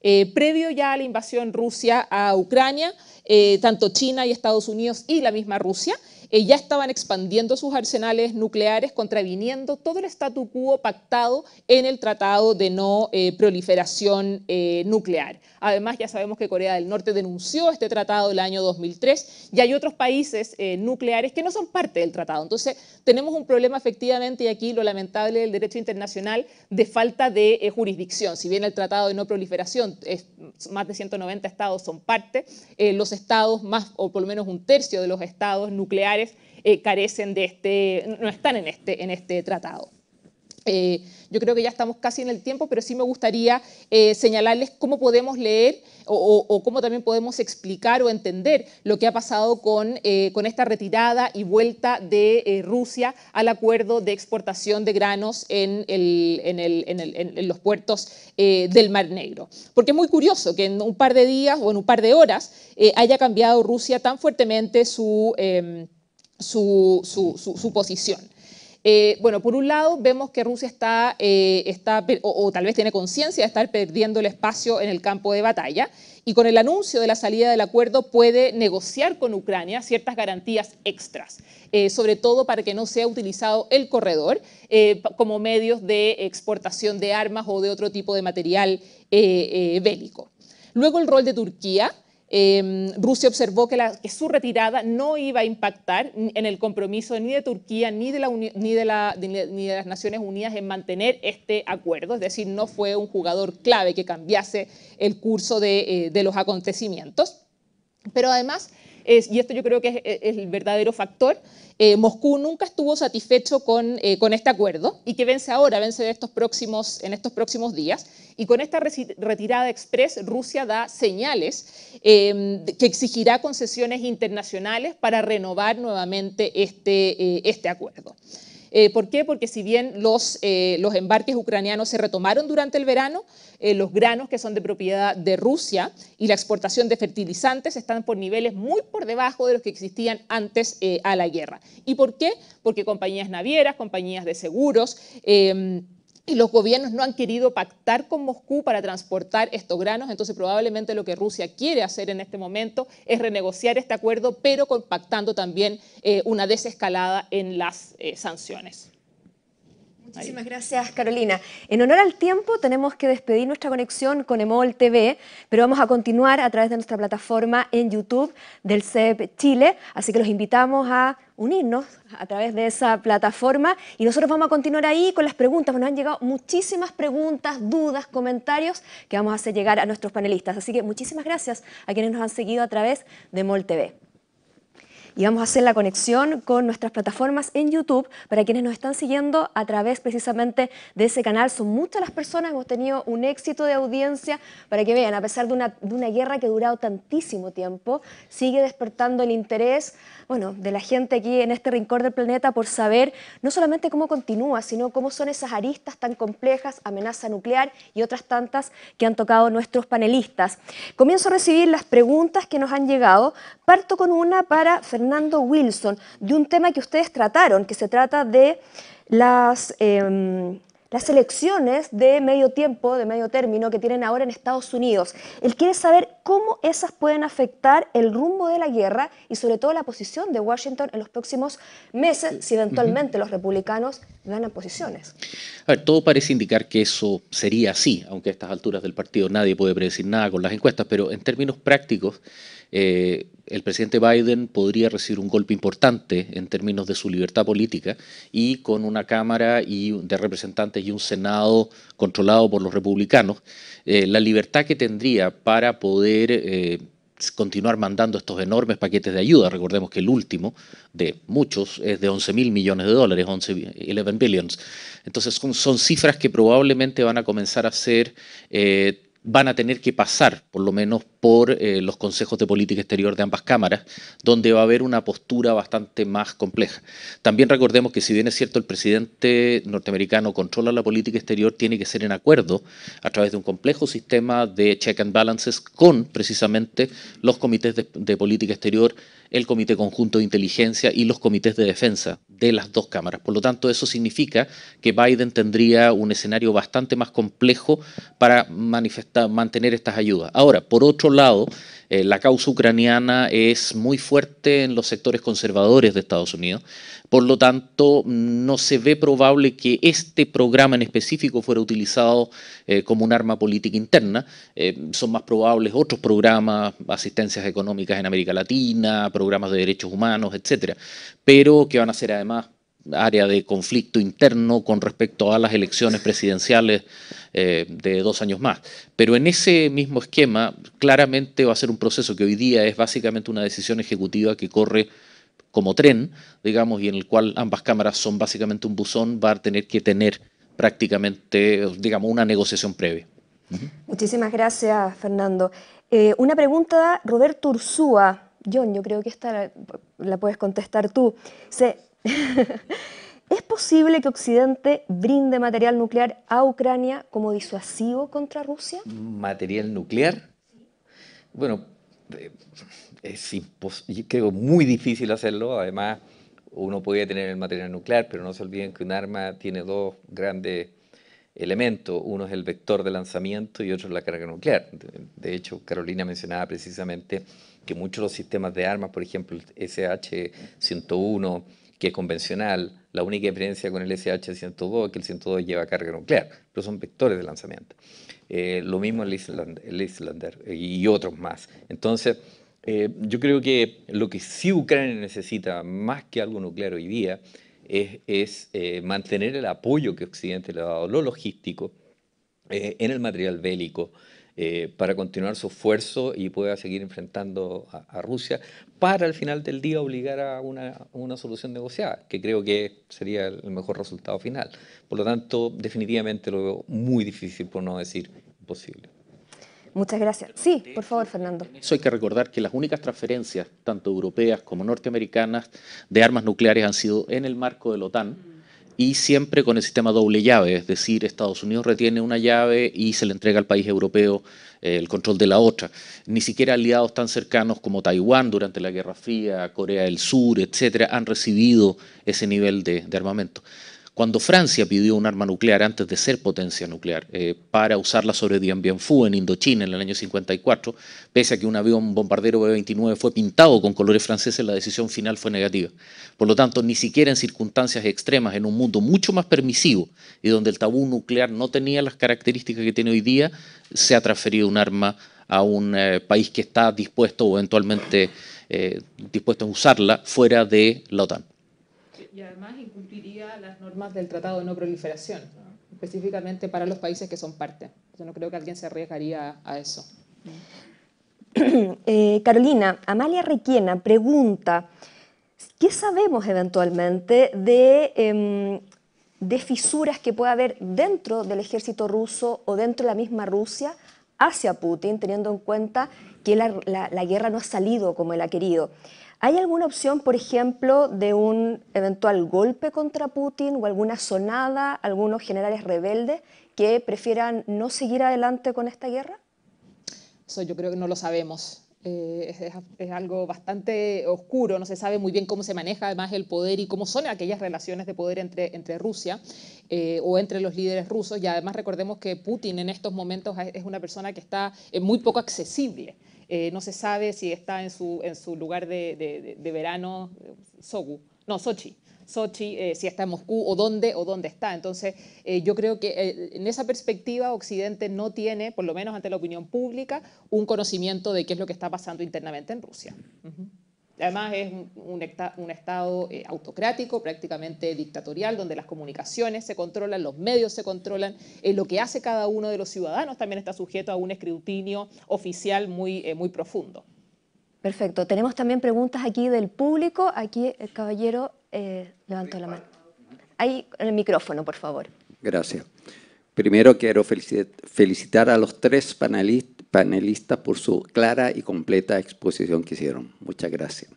Speaker 4: Eh, previo ya a la invasión Rusia a Ucrania, eh, tanto China y Estados Unidos y la misma Rusia ya estaban expandiendo sus arsenales nucleares, contraviniendo todo el statu quo pactado en el Tratado de No eh, Proliferación eh, Nuclear. Además, ya sabemos que Corea del Norte denunció este tratado el año 2003 y hay otros países eh, nucleares que no son parte del tratado. Entonces, tenemos un problema efectivamente, y aquí lo lamentable del derecho internacional, de falta de jurisdicción. Si bien el Tratado de No Proliferación, es, más de 190 estados son parte, los estados, más o por lo menos un tercio de los estados nucleares, eh, carecen de este, no están en este, en este tratado. Eh, yo creo que ya estamos casi en el tiempo, pero sí me gustaría eh, señalarles cómo podemos leer o, cómo también podemos explicar o entender lo que ha pasado con, con esta retirada y vuelta de Rusia al acuerdo de exportación de granos en, en, en los puertos del Mar Negro. Porque es muy curioso que en un par de días o en un par de horas haya cambiado Rusia tan fuertemente su em, su, posición. Eh, bueno, por un lado vemos que Rusia está, eh, o, tal vez tiene conciencia de estar perdiendo el espacio en el campo de batalla y con el anuncio de la salida del acuerdo puede negociar con Ucrania ciertas garantías extras, eh, sobre todo para que no sea utilizado el corredor como medios de exportación de armas o de otro tipo de material bélico. Luego el rol de Turquía. Em, Rusia observó que, su retirada no iba a impactar en el compromiso ni de Turquía ni de, las Naciones Unidas en mantener este acuerdo, es decir, no fue un jugador clave que cambiase el curso de, eh, de los acontecimientos. Pero además y esto yo creo que es, el verdadero factor, eh, Moscú nunca estuvo satisfecho con, eh, este acuerdo y que vence ahora, vence estos próximos, en estos próximos días. Y con esta retirada express, Rusia da señales em, que exigirá concesiones internacionales para renovar nuevamente este, eh, este acuerdo. Eh, ¿Por qué? Porque si bien los, eh, los, embarques ucranianos se retomaron durante el verano, eh, los granos que son de propiedad de Rusia y la exportación de fertilizantes están por niveles muy por debajo de los que existían antes a la guerra. ¿Y por qué? Porque compañías navieras, compañías de seguros y los gobiernos no han querido pactar con Moscú para transportar estos granos, entonces probablemente lo que Rusia quiere hacer en este momento es renegociar este acuerdo, pero compactando también eh, una desescalada en las eh, sanciones.
Speaker 1: Muchísimas gracias, Carolina. En honor al tiempo, tenemos que despedir nuestra conexión con Emol TV, pero vamos a continuar a través de nuestra plataforma en YouTube del CEP Chile, así que los invitamos a unirnos a través de esa plataforma y nosotros vamos a continuar ahí con las preguntas. Nos han llegado muchísimas preguntas, dudas, comentarios que vamos a hacer llegar a nuestros panelistas. Así que muchísimas gracias a quienes nos han seguido a través de EMOL TV. Y vamos a hacer la conexión con nuestras plataformas en YouTube para quienes nos están siguiendo a través precisamente de ese canal. Son muchas las personas, hemos tenido un éxito de audiencia para que vean, a pesar de una, guerra que ha durado tantísimo tiempo, sigue despertando el interés bueno, de la gente aquí en este rincón del planeta por saber no solamente cómo continúa, sino cómo son esas aristas tan complejas, amenaza nuclear y otras tantas que han tocado nuestros panelistas. Comienzo a recibir las preguntas que nos han llegado. Parto con una para Fernando Fernando Wilson de un tema que ustedes trataron, que se trata de las, em, las elecciones de medio tiempo, de medio término que tienen ahora en Estados Unidos. Él quiere saber cómo esas pueden afectar el rumbo de la guerra y sobre todo la posición de Washington en los próximos meses, si eventualmente los republicanos ganan posiciones.
Speaker 2: A ver, todo parece indicar que eso sería así, aunque a estas alturas del partido nadie puede predecir nada con las encuestas, pero en términos prácticos eh, el presidente Biden podría recibir un golpe importante en términos de su libertad política y con una Cámara y de representantes y un Senado controlado por los republicanos, eh, la libertad que tendría para poder eh, continuar mandando estos enormes paquetes de ayuda. Recordemos que el último de muchos es de 11 mil millones de dólares, 11, 11 billions. Entonces son, son cifras que probablemente van a comenzar a ser, van a tener que pasar por lo menos por eh, los consejos de política exterior de ambas cámaras, donde va a haber una postura bastante más compleja. También recordemos que si bien es cierto el presidente norteamericano controla la política exterior, tiene que ser en acuerdo a través de un complejo sistema de check and balances con precisamente los comités de, política exterior, el Comité Conjunto de Inteligencia y los comités de defensa de las dos cámaras. Por lo tanto, eso significa que Biden tendría un escenario bastante más complejo para manifestar, mantener estas ayudas. Ahora, por otro lado, eh, la causa ucraniana es muy fuerte en los sectores conservadores de Estados Unidos. Por lo tanto, no se ve probable que este programa en específico fuera utilizado eh, como un arma política interna. Eh, son más probables otros programas, asistencias económicas en América Latina, programas de derechos humanos, etcétera, pero que van a ser además área de conflicto interno con respecto a las elecciones presidenciales eh, de dos años más. Pero en ese mismo esquema, claramente va a ser un proceso que hoy día es básicamente una decisión ejecutiva que corre como tren, digamos, y en el cual ambas cámaras son básicamente un buzón, va a tener que tener prácticamente, digamos, una negociación previa.
Speaker 1: Muchísimas gracias, Fernando. Eh, una pregunta, Roberto Ursúa. John, yo creo que esta la, la puedes contestar tú. Se, ¿Es posible que Occidente brinde material nuclear a Ucrania como disuasivo contra Rusia?
Speaker 3: ¿Material nuclear? Bueno, eh, es creo muy difícil hacerlo. Además, uno puede tener el material nuclear, pero no se olviden que un arma tiene dos grandes elementos. Uno es el vector de lanzamiento y otro es la carga nuclear. De hecho, Carolina mencionaba precisamente que muchos de los sistemas de armas, por ejemplo, el SH-101, que es convencional, la única diferencia con el SH-102 es que el 102 lleva carga nuclear, pero son vectores de lanzamiento. Eh, lo mismo el, el Islander eh, y otros más. Entonces, eh, yo creo que lo que sí Ucrania necesita más que algo nuclear hoy día es, mantener el apoyo que Occidente le ha dado, lo logístico, en el material bélico, eh, para continuar su esfuerzo y pueda seguir enfrentando a, Rusia para al final del día obligar a una, una, solución negociada, que creo que sería el mejor resultado final. Por lo tanto, definitivamente lo veo muy difícil, por no decir imposible.
Speaker 1: Muchas gracias. Sí, por favor, Fernando.
Speaker 3: Eso hay que recordar que las únicas transferencias,
Speaker 2: tanto europeas como norteamericanas, de armas nucleares han sido en el marco de la OTAN y siempre con el sistema doble llave, es decir, Estados Unidos retiene una llave y se le entrega al país europeo eh, el control de la otra. Ni siquiera aliados tan cercanos como Taiwán durante la Guerra Fría, Corea del Sur, etcétera, han recibido ese nivel de, de armamento. Cuando Francia pidió un arma nuclear antes de ser potencia nuclear eh, para usarla sobre Dien Bien Phu en Indochina en el año 54, pese a que un avión bombardero B-29 fue pintado con colores franceses, la decisión final fue negativa. Por lo tanto, ni siquiera en circunstancias extremas, en un mundo mucho más permisivo y donde el tabú nuclear no tenía las características que tiene hoy día, se ha transferido un arma a un eh, país que está dispuesto o eventualmente eh, dispuesto a usarla fuera de la OTAN.
Speaker 4: Y además, del Tratado de No Proliferación, específicamente para los países que son parte. Yo no creo que alguien se arriesgaría a eso.
Speaker 1: Eh, Carolina, Amalia Requiena pregunta, ¿qué sabemos eventualmente de, em, fisuras que puede haber dentro del ejército ruso o dentro de la misma Rusia hacia Putin, teniendo en cuenta que la guerra no ha salido como él ha querido? ¿Hay alguna opción, por ejemplo, de un eventual golpe contra Putin o alguna sonada, algunos generales rebeldes que prefieran no seguir adelante con esta
Speaker 4: guerra? Eso yo creo que no lo sabemos. Eh, es, algo bastante oscuro, no se sabe muy bien cómo se maneja además el poder y cómo son aquellas relaciones de poder entre, Rusia eh, o entre los líderes rusos. Y además recordemos que Putin en estos momentos es una persona que está muy poco accesible. Eh, no se sabe si está en su, en su lugar de, verano, Sogu, no, Sochi. Sochi, eh, si está en Moscú o dónde o dónde está. Entonces, eh, yo creo que en esa perspectiva Occidente no tiene, por lo menos ante la opinión pública, un conocimiento de qué es lo que está pasando internamente en Rusia. Además es un, Estado eh, autocrático, prácticamente dictatorial, donde las comunicaciones se controlan, los medios se controlan, eh, lo que hace cada uno de los ciudadanos también está sujeto a un escrutinio oficial muy, eh, muy profundo.
Speaker 1: Perfecto. Tenemos también preguntas aquí del público. Aquí el caballero levantó la mano. Ahí el micrófono, por favor.
Speaker 5: Gracias. Primero quiero felicitar a los tres panelistas panelista por su clara y completa exposición que hicieron. Muchas gracias.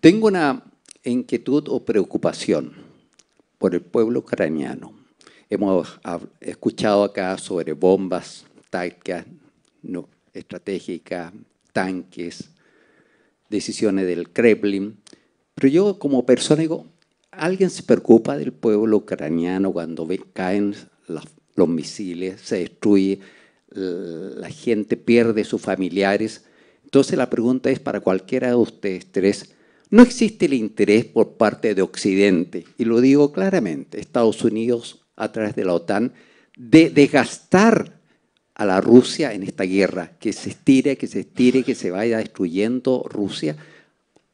Speaker 5: Tengo una inquietud o preocupación por el pueblo ucraniano. Hemos escuchado acá sobre bombas tácticas, no, estratégicas, tanques, decisiones del Kremlin. Pero yo como persona digo, ¿alguien se preocupa del pueblo ucraniano cuando caen los misiles, se destruye? la gente pierde sus familiares. Entonces la pregunta es para cualquiera de ustedes tres, no existe el interés por parte de Occidente, y lo digo claramente, Estados Unidos a través de la OTAN, de desgastar a la Rusia en esta guerra, que se estire, que se estire, que se vaya destruyendo Rusia,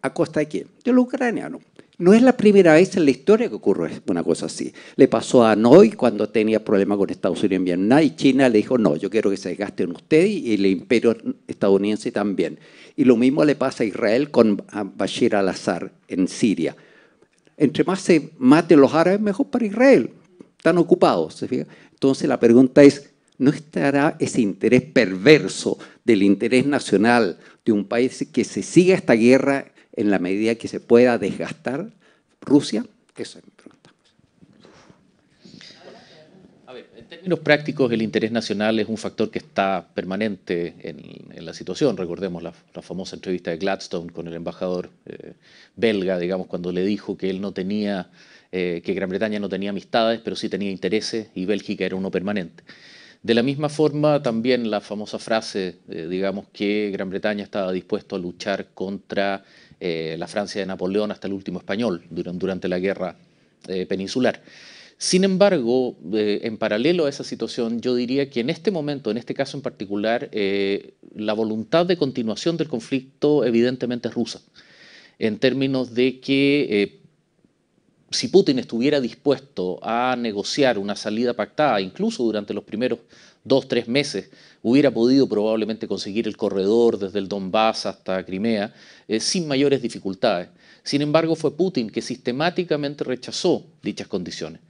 Speaker 5: ¿a costa de quién? De los ucranianos. No es la primera vez en la historia que ocurre una cosa así. Le pasó a noy cuando tenía problemas con Estados Unidos en Vietnam y China le dijo, no, yo quiero que se desgasten ustedes y el imperio estadounidense también. Y lo mismo le pasa a Israel con Bashir al-Assad en Siria. Entre más se maten los árabes, mejor para Israel. Están ocupados, ¿se fija? Entonces la pregunta es, ¿no estará ese interés perverso del interés nacional de un país que se siga esta guerra en la medida que se pueda desgastar Rusia? Eso es mi
Speaker 2: A ver, en términos prácticos, el interés nacional es un factor que está permanente en, la situación. Recordemos la, famosa entrevista de Gladstone con el embajador eh, belga, digamos, cuando le dijo que él no tenía, eh, que Gran Bretaña no tenía amistades, pero sí tenía intereses y Bélgica era uno permanente. De la misma forma, también la famosa frase, eh, digamos, que Gran Bretaña estaba dispuesto a luchar contra eh, la Francia de Napoleón hasta el último español durante la guerra eh, peninsular. Sin embargo, eh, en paralelo a esa situación, yo diría que en este momento, en este caso en particular, la voluntad de continuación del conflicto evidentemente es rusa, en términos de que si Putin estuviera dispuesto a negociar una salida pactada, incluso durante los primeros dos, tres meses, hubiera podido probablemente conseguir el corredor desde el Donbass hasta Crimea eh, sin mayores dificultades. Sin embargo, fue Putin que sistemáticamente rechazó dichas condiciones.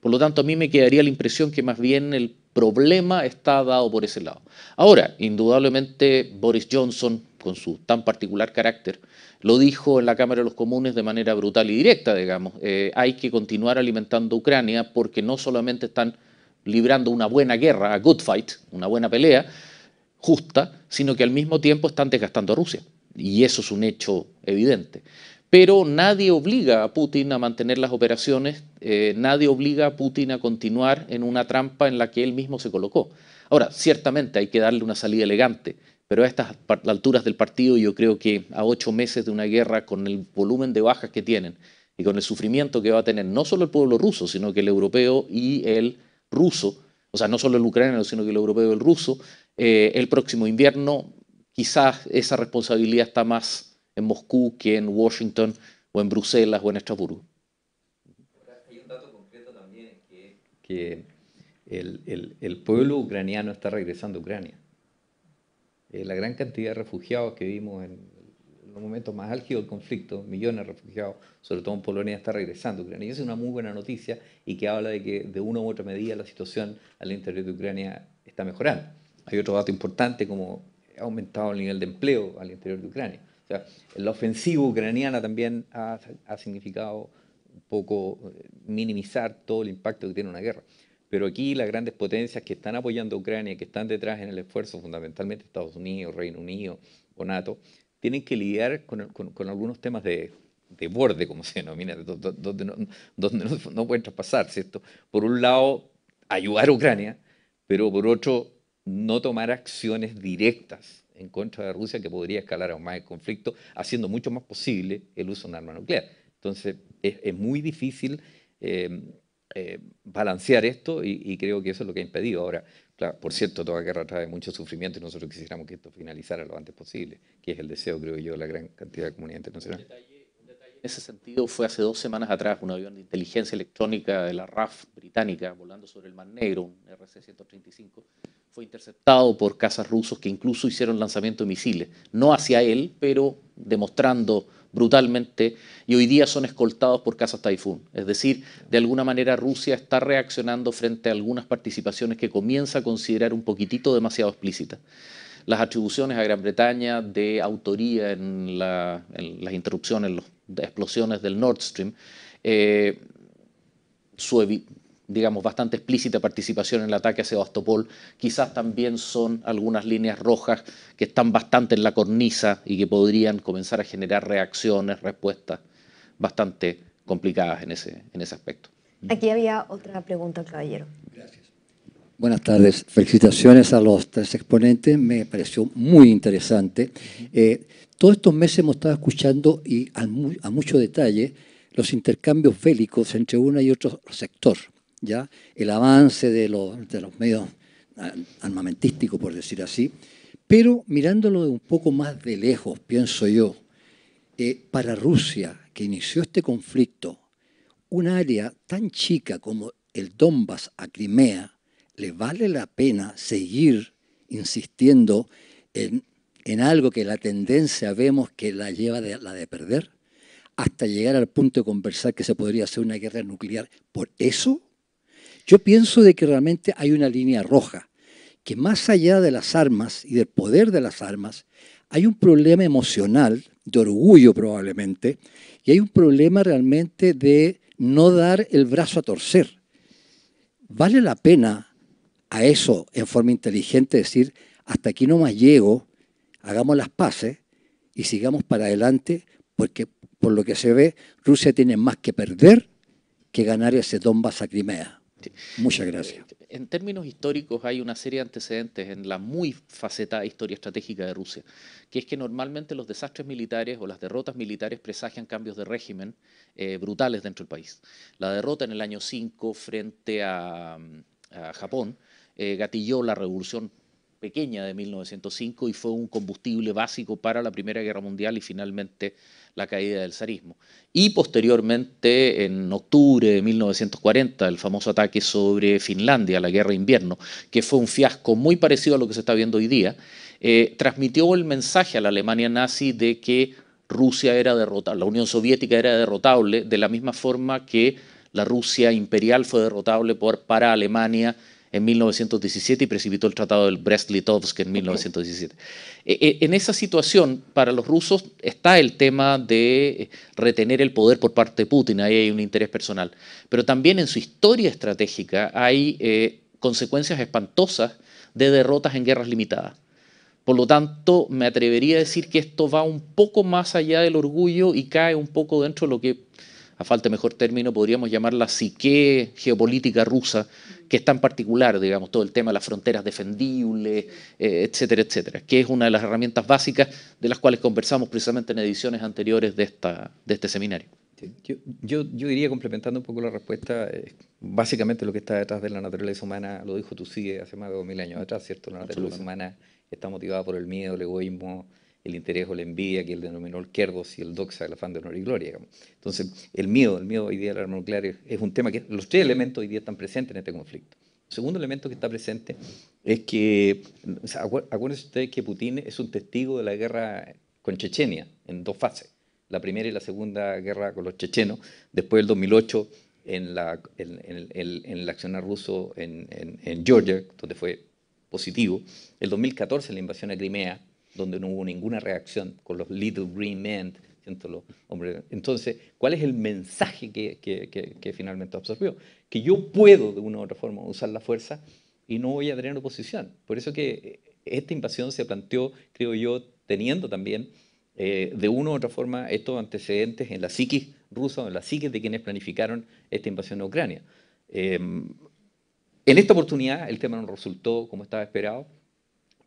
Speaker 2: Por lo tanto, a mí me quedaría la impresión que más bien el problema está dado por ese lado. Ahora, indudablemente Boris Johnson, con su tan particular carácter, lo dijo en la Cámara de los Comunes de manera brutal y directa, digamos, eh, hay que continuar alimentando a Ucrania porque no solamente están librando una buena guerra, a good fight, una buena pelea justa, sino que al mismo tiempo están desgastando a Rusia. Y eso es un hecho evidente. Pero nadie obliga a Putin a mantener las operaciones, eh, nadie obliga a Putin a continuar en una trampa en la que él mismo se colocó. Ahora, ciertamente hay que darle una salida elegante, pero a estas alturas del partido yo creo que a ocho meses de una guerra, con el volumen de bajas que tienen y con el sufrimiento que va a tener no solo el pueblo ruso, sino que el europeo y el ruso, o sea, no solo el ucraniano, sino que el europeo y el ruso, eh, el próximo invierno quizás esa responsabilidad está más en Moscú
Speaker 3: que en Washington o en Bruselas o en Estrasburgo. Hay un dato concreto también que, el, pueblo ucraniano está regresando a Ucrania. la gran cantidad de refugiados que vimos en los momentos más álgidos del conflicto, millones de refugiados, sobre todo en Polonia, está regresando a Ucrania. Y es una muy buena noticia y que habla de que de una u otra medida la situación al interior de Ucrania está mejorando. Hay otro dato importante como ha aumentado el nivel de empleo al interior de Ucrania la ofensiva ucraniana también ha, significado un poco eh, minimizar todo el impacto que tiene una guerra. Pero aquí las grandes potencias que están apoyando a Ucrania, que están detrás en el esfuerzo, fundamentalmente Estados Unidos, Reino Unido o NATO, tienen que lidiar con, algunos temas de, borde, como se denomina, donde, no, donde no, pueden traspasar, ¿cierto? Por un lado, ayudar a Ucrania, pero por otro, no tomar acciones directas en contra de Rusia que podría escalar aún más el conflicto, haciendo mucho más posible el uso de un arma nuclear. Entonces, es, muy difícil em, eh, balancear esto y, creo que eso es lo que ha impedido. Ahora, por cierto, toda guerra trae mucho sufrimiento y nosotros quisiéramos que esto finalizara lo antes posible, que es el deseo, creo yo, de la gran cantidad de comunidad internacional ese sentido fue hace dos semanas atrás un avión de inteligencia electrónica de la
Speaker 2: RAF británica volando sobre el Mar Negro, un RC-135, fue interceptado por cazas rusos que incluso hicieron lanzamiento de misiles, no hacia él, pero demostrando brutalmente, y hoy día son escoltados por cazas Typhoon. Es decir, de alguna manera Rusia está reaccionando frente a algunas participaciones que comienza a considerar un poquitito demasiado explícitas las atribuciones a Gran Bretaña de autoría en, la, las interrupciones, los explosiones del Nord Stream, eh, su digamos, bastante explícita participación en el ataque a Sebastopol, quizás también son algunas líneas rojas que están bastante en la cornisa y que podrían comenzar a generar reacciones, respuestas bastante complicadas en ese, en ese aspecto.
Speaker 1: Aquí había otra pregunta, caballero. Gracias.
Speaker 6: Buenas tardes. Felicitaciones a los tres exponentes. Me pareció muy interesante. Eh, todos estos meses hemos estado escuchando y a, mucho detalle los intercambios bélicos entre uno y otro sector, ¿ya? el avance de los, medios armamentísticos, por decir así, pero mirándolo de un poco más de lejos, pienso yo, eh, para Rusia, que inició este conflicto, un área tan chica como el Donbass a Crimea, ¿le vale la pena seguir insistiendo en, algo que la tendencia vemos que la lleva a la de perder? Hasta llegar al punto de conversar que se podría hacer una guerra nuclear. ¿Por eso? Yo pienso de que realmente hay una línea roja, que más allá de las armas y del poder de las armas, hay un problema emocional, de orgullo probablemente, y hay un problema realmente de no dar el brazo a torcer. ¿Vale la pena a eso en forma inteligente, decir, hasta aquí no más llego, hagamos las paces y sigamos para adelante, porque por lo que se ve, Rusia tiene más que perder que ganar ese Donbass a Crimea. Muchas gracias. Eh,
Speaker 2: en términos históricos hay una serie de antecedentes en la muy facetada historia estratégica de Rusia, que es que normalmente los desastres militares o las derrotas militares presagian cambios de régimen eh, brutales dentro del país. La derrota en el año 5 frente a, mm, a Japón eh, gatilló la revolución pequeña de 1905 y fue un combustible básico para la Primera Guerra Mundial y finalmente la caída del zarismo. Y posteriormente, en octubre de 1940, el famoso ataque sobre Finlandia, la Guerra de Invierno, que fue un fiasco muy parecido a lo que se está viendo hoy día, eh, transmitió el mensaje a la Alemania nazi de que Rusia era derrotable, la Unión Soviética era derrotable, de la misma forma que la Rusia imperial fue derrotable por, para Alemania en 1917 y precipitó el Tratado del Brest-Litovsk en 1917. E, e, en esa situación, para los rusos está el tema de eh, retener el poder por parte de Putin, ahí hay un interés personal, pero también en su historia estratégica hay eh, consecuencias espantosas de derrotas en guerras limitadas. Por lo tanto, me atrevería a decir que esto va un poco más allá del orgullo y cae un poco dentro de lo que, a falta de mejor término, podríamos llamar la psique geopolítica rusa, que es tan particular, digamos, todo el tema de las fronteras defendibles, eh, etcétera, etcétera, que es una de las herramientas básicas de las cuales conversamos precisamente en ediciones anteriores de, esta, de este seminario.
Speaker 3: Yo, yo, diría, complementando un poco la respuesta, eh, básicamente lo que está detrás de la naturaleza humana, lo dijo Tucídides hace más de 2000 años atrás, ¿cierto? La naturaleza humana está motivada por el miedo, el egoísmo, el interés o la envidia que él denominó el kerdos y el doxa, el afán de honor y gloria. Entonces, el miedo, el miedo hoy día al arma nuclear es, un tema que los tres elementos hoy día están presentes en este conflicto. El segundo elemento que está presente es que, acuérdense ustedes que Putin es un testigo de la guerra con Chechenia en dos fases, la primera y la segunda guerra con los chechenos, después del 2008 en, la, en, en, en el accionar ruso en, Georgia, donde fue positivo, el 2014 la invasión a Crimea, donde no hubo ninguna reacción con los Little Green Men. Entonces, ¿cuál es el mensaje que, finalmente absorbió? Que yo puedo, de una u otra forma, usar la fuerza y no voy a tener oposición. Por eso que eh, esta invasión se planteó, creo yo, teniendo también, eh, de una u otra forma, estos antecedentes en la psiquis rusa o en la psiquis de quienes planificaron esta invasión de Ucrania. Em, en esta oportunidad el tema no resultó como estaba esperado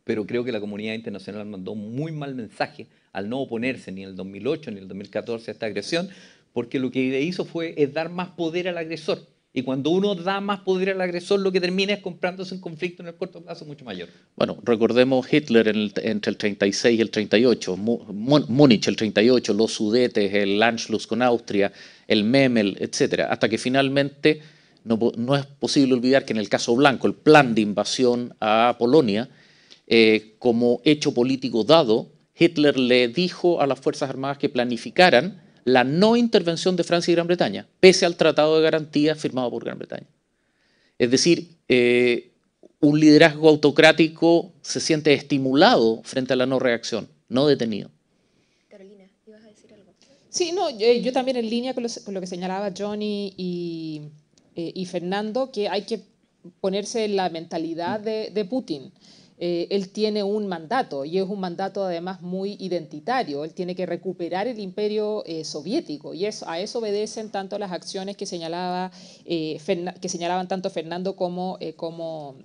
Speaker 3: pero creo que la comunidad internacional mandó muy mal mensaje al no oponerse ni en el 2008 ni en el 2014 a esta agresión, porque lo que hizo fue es dar más poder al agresor. Y cuando uno da más poder al agresor, lo que termina es comprándose un conflicto en el corto plazo mucho mayor.
Speaker 2: Bueno, recordemos Hitler entre el 36 y el 38, Múnich el 38, los Sudetes, el Anschluss con Austria, el Memel, etcétera, hasta que finalmente no es posible olvidar que en el caso blanco, el plan de invasión a Polonia eh, como hecho político dado, Hitler le dijo a las Fuerzas Armadas que planificaran la no intervención de Francia y Gran Bretaña, pese al Tratado de Garantía firmado por Gran Bretaña. Es decir, eh, un liderazgo autocrático se siente estimulado frente a la no reacción, no detenido. Carolina,
Speaker 4: ibas a decir algo. Sí, eh, yo, también en línea con lo, que señalaba Johnny y, Fernando, que hay que ponerse en la mentalidad de Putin. Eh, él tiene un mandato y es un mandato además muy identitario. Él tiene que recuperar el imperio eh, soviético y a eso obedecen tanto las acciones que, señalaba, eh, que señalaban tanto Fernando como, como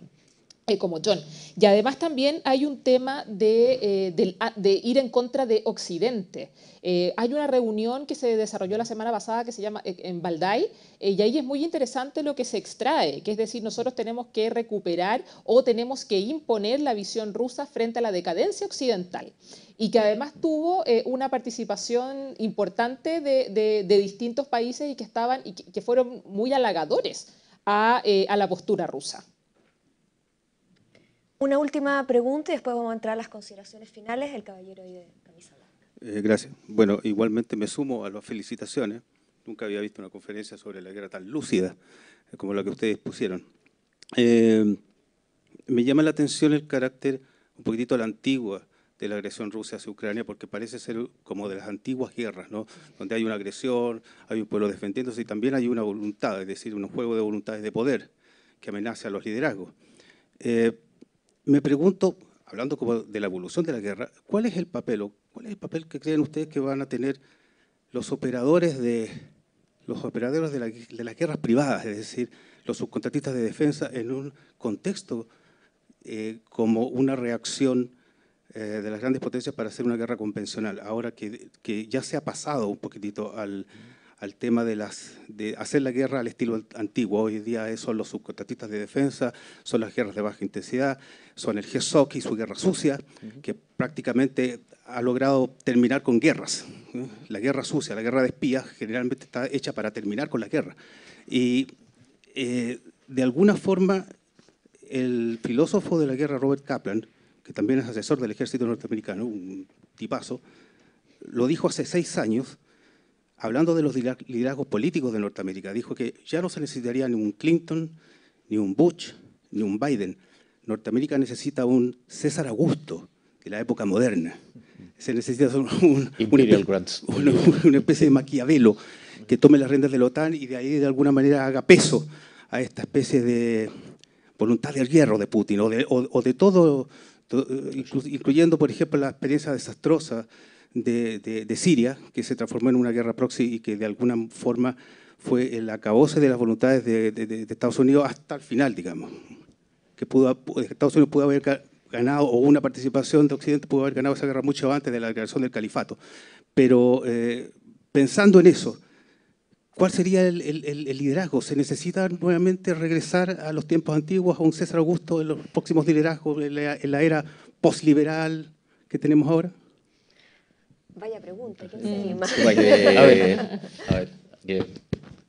Speaker 4: eh, como John. Y además también hay un tema de, eh, ir en contra de Occidente. Eh, hay una reunión que se desarrolló la semana pasada que se llama en Baldai, y ahí es muy interesante lo que se extrae, que es decir, nosotros tenemos que recuperar o tenemos que imponer la visión rusa frente a la decadencia occidental y que además tuvo una participación importante de, distintos países y que estaban y que, fueron muy halagadores a la postura rusa. Una última pregunta y después
Speaker 1: vamos a entrar a las consideraciones finales. El caballero de camisa
Speaker 7: blanca. Eh, gracias. Bueno, igualmente me sumo a las felicitaciones. Nunca había visto una conferencia sobre la guerra tan lúcida eh, como la que ustedes pusieron. Eh, me llama la atención el carácter un poquitito la antigua de la agresión rusa hacia Ucrania, porque parece ser como de las antiguas guerras, ¿no? donde hay una agresión, hay un pueblo defendiéndose y también hay una voluntad, es decir, un juego de voluntades de poder que amenaza a los liderazgos. Eh, me pregunto, hablando como de la evolución de la guerra, ¿cuál es el papel cuál es el papel que creen ustedes que van a tener los operadores de los operadores de, las guerras privadas, es decir, los subcontratistas de defensa en un contexto eh, como una reacción eh, de las grandes potencias para hacer una guerra convencional, ahora que ya se ha pasado un poquitito al, al tema de, las, de hacer la guerra al estilo antiguo. Hoy día son los subcontratistas de defensa, son las guerras de baja intensidad, son el GSOC y su guerra sucia, que prácticamente ha logrado terminar con guerras. ¿eh? La guerra sucia, la guerra de espías, generalmente está hecha para terminar con la guerra. Y eh, de alguna forma, el filósofo de la guerra, Robert Kaplan, que también es asesor del ejército norteamericano, un tipazo, lo dijo hace seis años hablando de los liderazgos políticos de Norteamérica, dijo que ya no se necesitaría ni un Clinton, ni un Bush, ni un Biden. Norteamérica necesita un César Augusto de la época moderna. Se necesita un, un, una, una, especie de maquiavelo que tome las riendas de la OTAN y de ahí de alguna manera haga peso a esta especie de voluntad del hierro de Putin o de, o de todo, incluyendo por ejemplo la experiencia desastrosa de, Siria, que se transformó en una guerra proxy y que de alguna forma fue el acabose de las voluntades de, Estados Unidos hasta el final, digamos. Que pudo, Estados Unidos pudo haber ganado, o una participación de Occidente pudo haber ganado esa guerra mucho antes de la declaración del califato. Pero eh, pensando en eso, ¿Cuál sería el, liderazgo? ¿Se necesita nuevamente regresar a los tiempos antiguos, a un César Augusto en los próximos liderazgos, en la, en la era posliberal que tenemos ahora?
Speaker 1: Vaya pregunta, qué mm. se a ver,
Speaker 3: a ver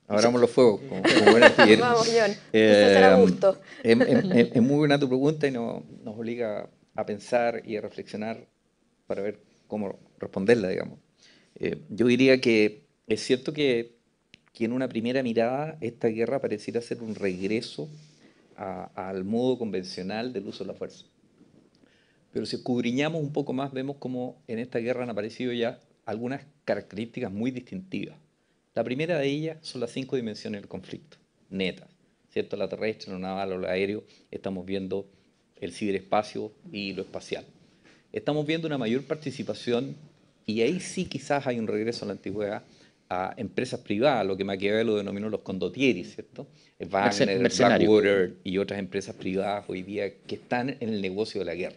Speaker 3: abramos los fuegos. Vamos, John.
Speaker 1: Eh, gusto. Em, em, em,
Speaker 3: es, muy buena tu pregunta y nos obliga a pensar y a reflexionar para ver cómo responderla, digamos. Eh, yo diría que es cierto que, que, en una primera mirada esta guerra pareciera ser un regreso al modo convencional del uso de la fuerza. Pero si cubriñamos un poco más, vemos como en esta guerra han aparecido ya algunas características muy distintivas. La primera de ellas son las cinco dimensiones del conflicto, neta. ¿Cierto? La terrestre, la naval, lo aéreo, estamos viendo el ciberespacio y lo espacial. Estamos viendo una mayor participación, y ahí sí quizás hay un regreso a la antigüedad, a empresas privadas, lo que Maquiavelo denominó los condottieri, ¿cierto? Wagner, Blackwater y otras empresas privadas hoy día que están en el negocio de la guerra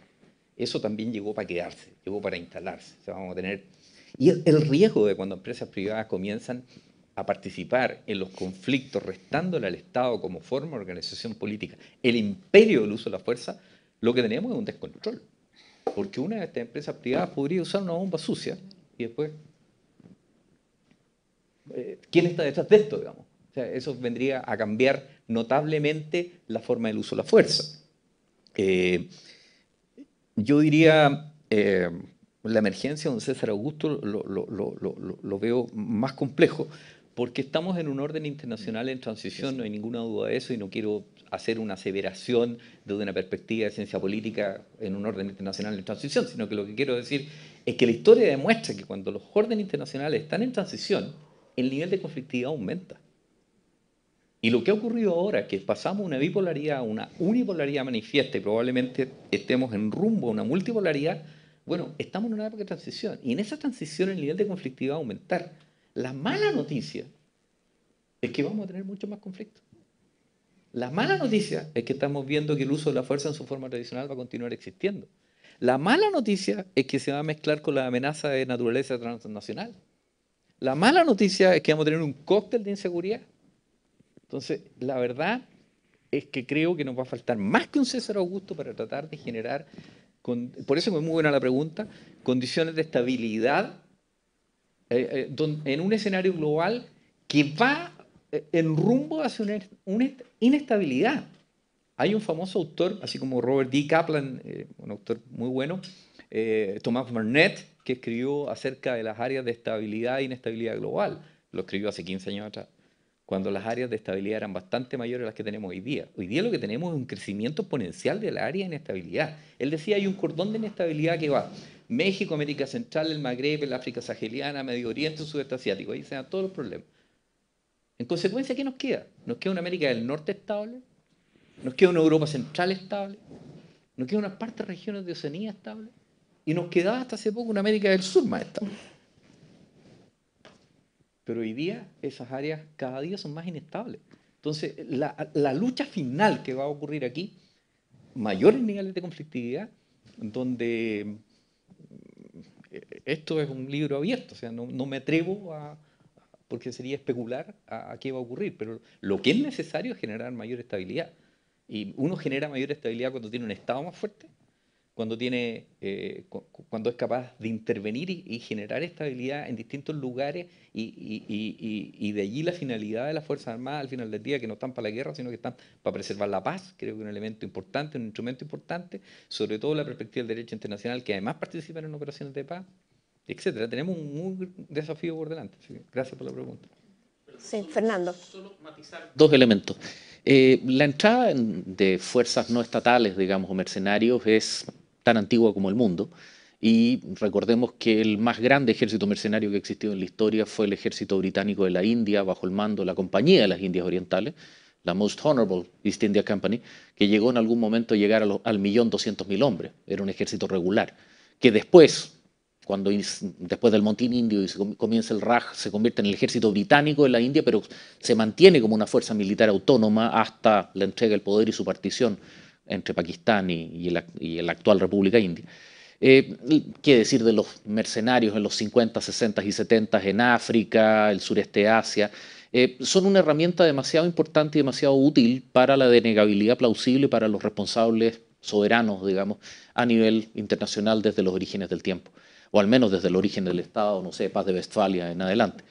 Speaker 3: eso también llegó para quedarse, llegó para instalarse. vamos a tener... Y el riesgo de cuando empresas privadas comienzan a participar en los conflictos, restándole al Estado como forma de organización política el imperio del uso de la fuerza, lo que tenemos es un descontrol. Porque una de estas empresas privadas podría usar una bomba sucia y después. Eh, ¿Quién está detrás de esto, digamos? sea, eso vendría a cambiar notablemente la forma del uso de la fuerza. Eh, yo diría, eh, la emergencia don César Augusto lo, veo más complejo, porque estamos en un orden internacional en transición, no hay ninguna duda de eso, y no quiero hacer una aseveración desde una perspectiva de ciencia política en un orden internacional en transición, sino que lo que quiero decir es que la historia demuestra que cuando los órdenes internacionales están en transición, el nivel de conflictividad aumenta. Y lo que ha ocurrido ahora, que pasamos una bipolaridad a una unipolaridad manifiesta y probablemente estemos en rumbo a una multipolaridad, bueno, estamos en una época de transición. Y en esa transición el nivel de conflictividad va a aumentar. La mala noticia es que vamos a tener mucho más conflicto. La mala noticia es que estamos viendo que el uso de la fuerza en su forma tradicional va a continuar existiendo. La mala noticia es que se va a mezclar con la amenaza de naturaleza transnacional. La mala noticia es que vamos a tener un cóctel de inseguridad. Entonces, la verdad es que creo que nos va a faltar más que un César Augusto para tratar de generar, por eso es muy buena la pregunta, condiciones de estabilidad eh, eh, en un escenario global que va eh, en rumbo hacia una, inestabilidad. Hay un famoso autor, así como Robert D. Kaplan, un autor muy bueno, Thomas Burnett, que escribió acerca de las áreas de estabilidad e inestabilidad global. Lo escribió hace 15 años atrás cuando las áreas de estabilidad eran bastante mayores las que tenemos hoy día. Hoy día lo que tenemos es un crecimiento exponencial de la área de inestabilidad. Él decía, hay un cordón de inestabilidad que va México, América Central, el Magreb, el África Saheliana, Medio Oriente, el Sudeste Asiático. Ahí se dan todos los problemas. En consecuencia, ¿qué nos queda? Nos queda una América del Norte estable, nos queda una Europa Central estable, nos queda una parte de regiones de Oceanía estable y nos quedaba hasta hace poco una América del Sur más estable. Pero hoy día esas áreas cada día son más inestables. Entonces, la, lucha final que va a ocurrir aquí, mayores niveles de conflictividad, donde eh, esto es un libro abierto, o sea, no, me atrevo a, porque sería especular a, qué va a ocurrir, pero lo que es necesario es generar mayor estabilidad. Y uno genera mayor estabilidad cuando tiene un Estado más fuerte cuando, tiene, eh, cuando es capaz de intervenir y, generar estabilidad en distintos lugares y, de allí la finalidad de las Fuerzas Armadas al final del día, que no están para la guerra, sino que están para preservar la paz, creo que es un elemento importante, un instrumento importante, sobre todo la perspectiva del derecho internacional, que además participan en operaciones de paz, etcétera. Tenemos un desafío por delante. gracias por la pregunta.
Speaker 1: Sí, Fernando. Solo matizar
Speaker 2: dos elementos. Eh, la entrada de fuerzas no estatales, digamos, o mercenarios es tan antigua como el mundo. Y recordemos que el más grande ejército mercenario que existió en la historia fue el ejército británico de la India, bajo el mando de la Compañía de las Indias Orientales, la Most Honorable East India Company, que llegó en algún momento a llegar al millón doscientos mil hombres. Era un ejército regular, que después, cuando después del montín indio y comienza el Raj, se convierte en el ejército británico de la India, pero se mantiene como una fuerza militar autónoma hasta la entrega del poder y su partición entre Pakistán y, la actual República India. Eh, quiere decir de los mercenarios en los 50, 60 y 70 en África, el sureste de Asia? Eh, son una herramienta demasiado importante y demasiado útil para la denegabilidad plausible para los responsables soberanos, digamos, a nivel internacional desde los orígenes del tiempo, o al menos desde el origen del Estado, no sé, paz de Westfalia en adelante.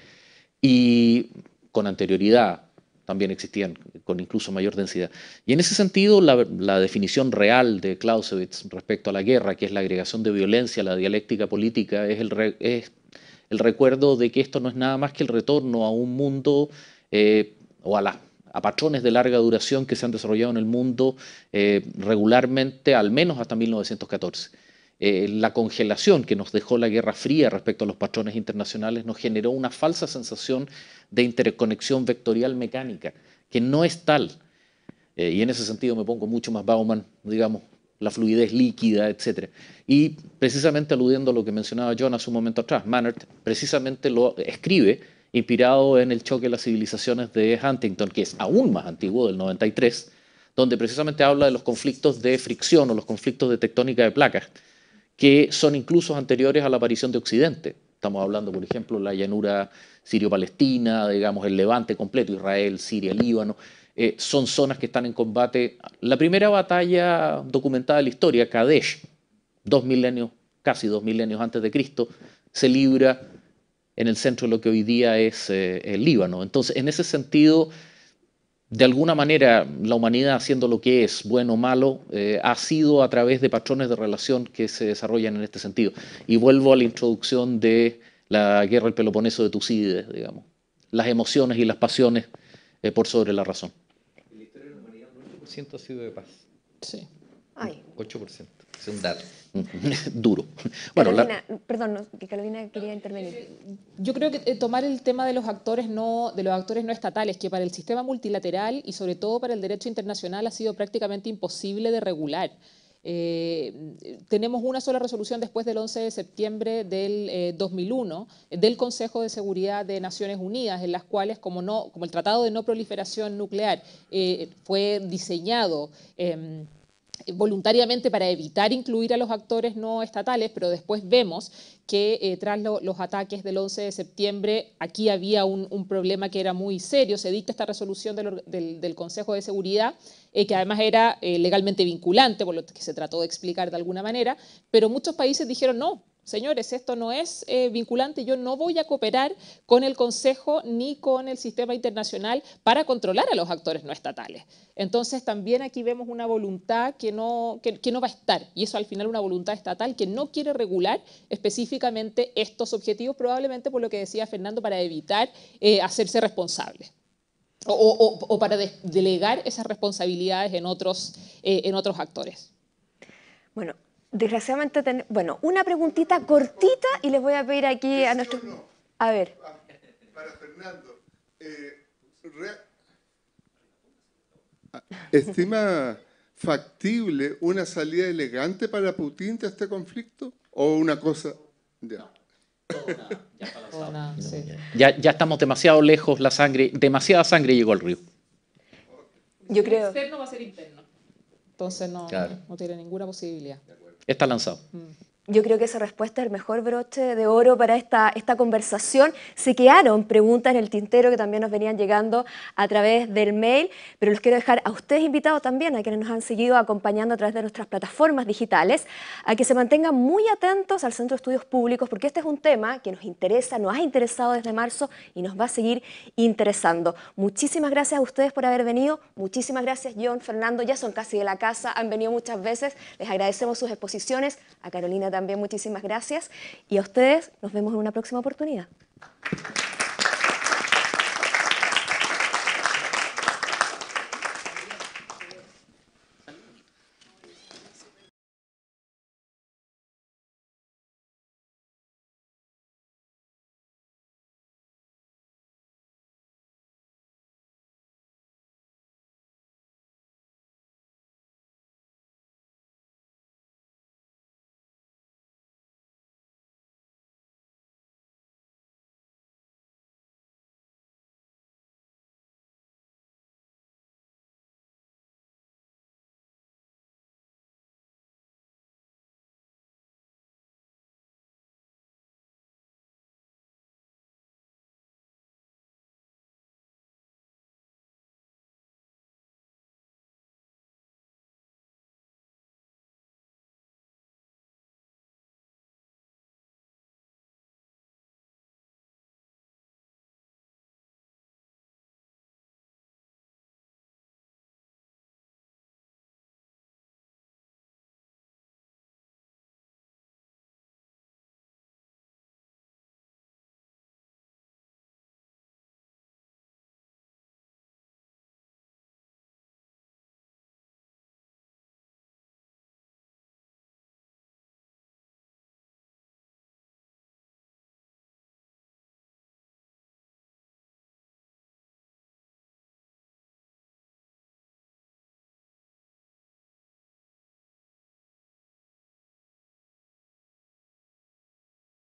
Speaker 2: Y con anterioridad, también existían con incluso mayor densidad. Y en ese sentido, la, definición real de Clausewitz respecto a la guerra, que es la agregación de violencia la dialéctica política, es el, recuerdo de que esto no es nada más que el retorno a un mundo eh, o a, patrones de larga duración que se han desarrollado en el mundo eh, regularmente, al menos hasta 1914. Eh, la congelación que nos dejó la Guerra Fría respecto a los patrones internacionales nos generó una falsa sensación de interconexión vectorial mecánica, que no es tal. Eh, y en ese sentido me pongo mucho más Bauman, digamos, la fluidez líquida, etc. Y precisamente aludiendo a lo que mencionaba John hace un momento atrás, Mannert precisamente lo escribe inspirado en el choque de las civilizaciones de Huntington, que es aún más antiguo, del 93, donde precisamente habla de los conflictos de fricción o los conflictos de tectónica de placas, que son incluso anteriores a la aparición de Occidente. Estamos hablando, por ejemplo, la llanura sirio-palestina, digamos, el levante completo, Israel, Siria, Líbano. Eh, son zonas que están en combate. La primera batalla documentada de la historia, Kadesh, dos milenios, casi dos milenios antes de Cristo, se libra en el centro de lo que hoy día es eh, el Líbano. Entonces, en ese sentido, de alguna manera la humanidad, haciendo lo que es, bueno o malo, eh, ha sido a través de patrones de relación que se desarrollan en este sentido. Y vuelvo a la introducción de la guerra del Peloponeso de Tucídides, digamos. Las emociones y las pasiones eh, por sobre la razón. ¿El
Speaker 3: la de 8% ha sido de paz. Sí. 8%. Es un dato.
Speaker 4: duro. Bueno, perdón, que Carolina quería intervenir. Yo creo que eh, tomar el tema de los actores no de los actores no estatales, que para el sistema multilateral y sobre todo para el derecho internacional ha sido prácticamente imposible de regular. Eh, tenemos una sola resolución después del 11 de septiembre del 2001 eh, del Consejo de Seguridad de Naciones Unidas, en las cuales, como, no, como el Tratado de No Proliferación Nuclear fue diseñado em, voluntariamente para evitar incluir a los actores no estatales, pero después vemos que eh, tras los ataques del 11 de septiembre aquí había un, problema que era muy serio, se dicta esta resolución del, Consejo de Seguridad, eh, que además era eh, legalmente vinculante, por lo que se trató de explicar de alguna manera, pero muchos países dijeron no, señores, esto no es eh, vinculante, yo no voy a cooperar con el Consejo ni con el sistema internacional para controlar a los actores no estatales. Entonces también aquí vemos una voluntad que no, que, no va a estar, y eso al final una voluntad estatal que no quiere regular específicamente estos objetivos, probablemente por lo que decía Fernando, para evitar eh, hacerse responsable. O, para delegar esas responsabilidades en otros, eh, en otros actores. Bueno, Desgraciadamente,
Speaker 1: bueno, una preguntita cortita y les voy a pedir aquí a nuestro... A ver. Ah,
Speaker 5: para Fernando, eh,
Speaker 2: ah, ¿estima factible una salida elegante para Putin de este
Speaker 4: conflicto?
Speaker 2: ¿O una cosa...? Ya. ya, estamos demasiado lejos, la sangre, demasiada sangre llegó al río.
Speaker 4: Yo creo. El externo va a ser interno. Entonces no, no tiene ninguna posibilidad
Speaker 2: está lanzado. Mm.
Speaker 1: Yo creo que esa respuesta es el mejor broche de oro para esta, esta conversación. Se quedaron preguntas en el tintero que también nos venían llegando a través del mail, pero los quiero dejar a ustedes invitados también, a quienes nos han seguido acompañando a través de nuestras plataformas digitales, a que se mantengan muy atentos al Centro de Estudios Públicos, porque este es un tema que nos interesa, nos ha interesado desde marzo y nos va a seguir interesando. Muchísimas gracias a ustedes por haber venido, muchísimas gracias John, Fernando, ya son casi de la casa, han venido muchas veces, les agradecemos sus exposiciones, a Carolina también muchísimas gracias y a ustedes nos vemos en una próxima oportunidad.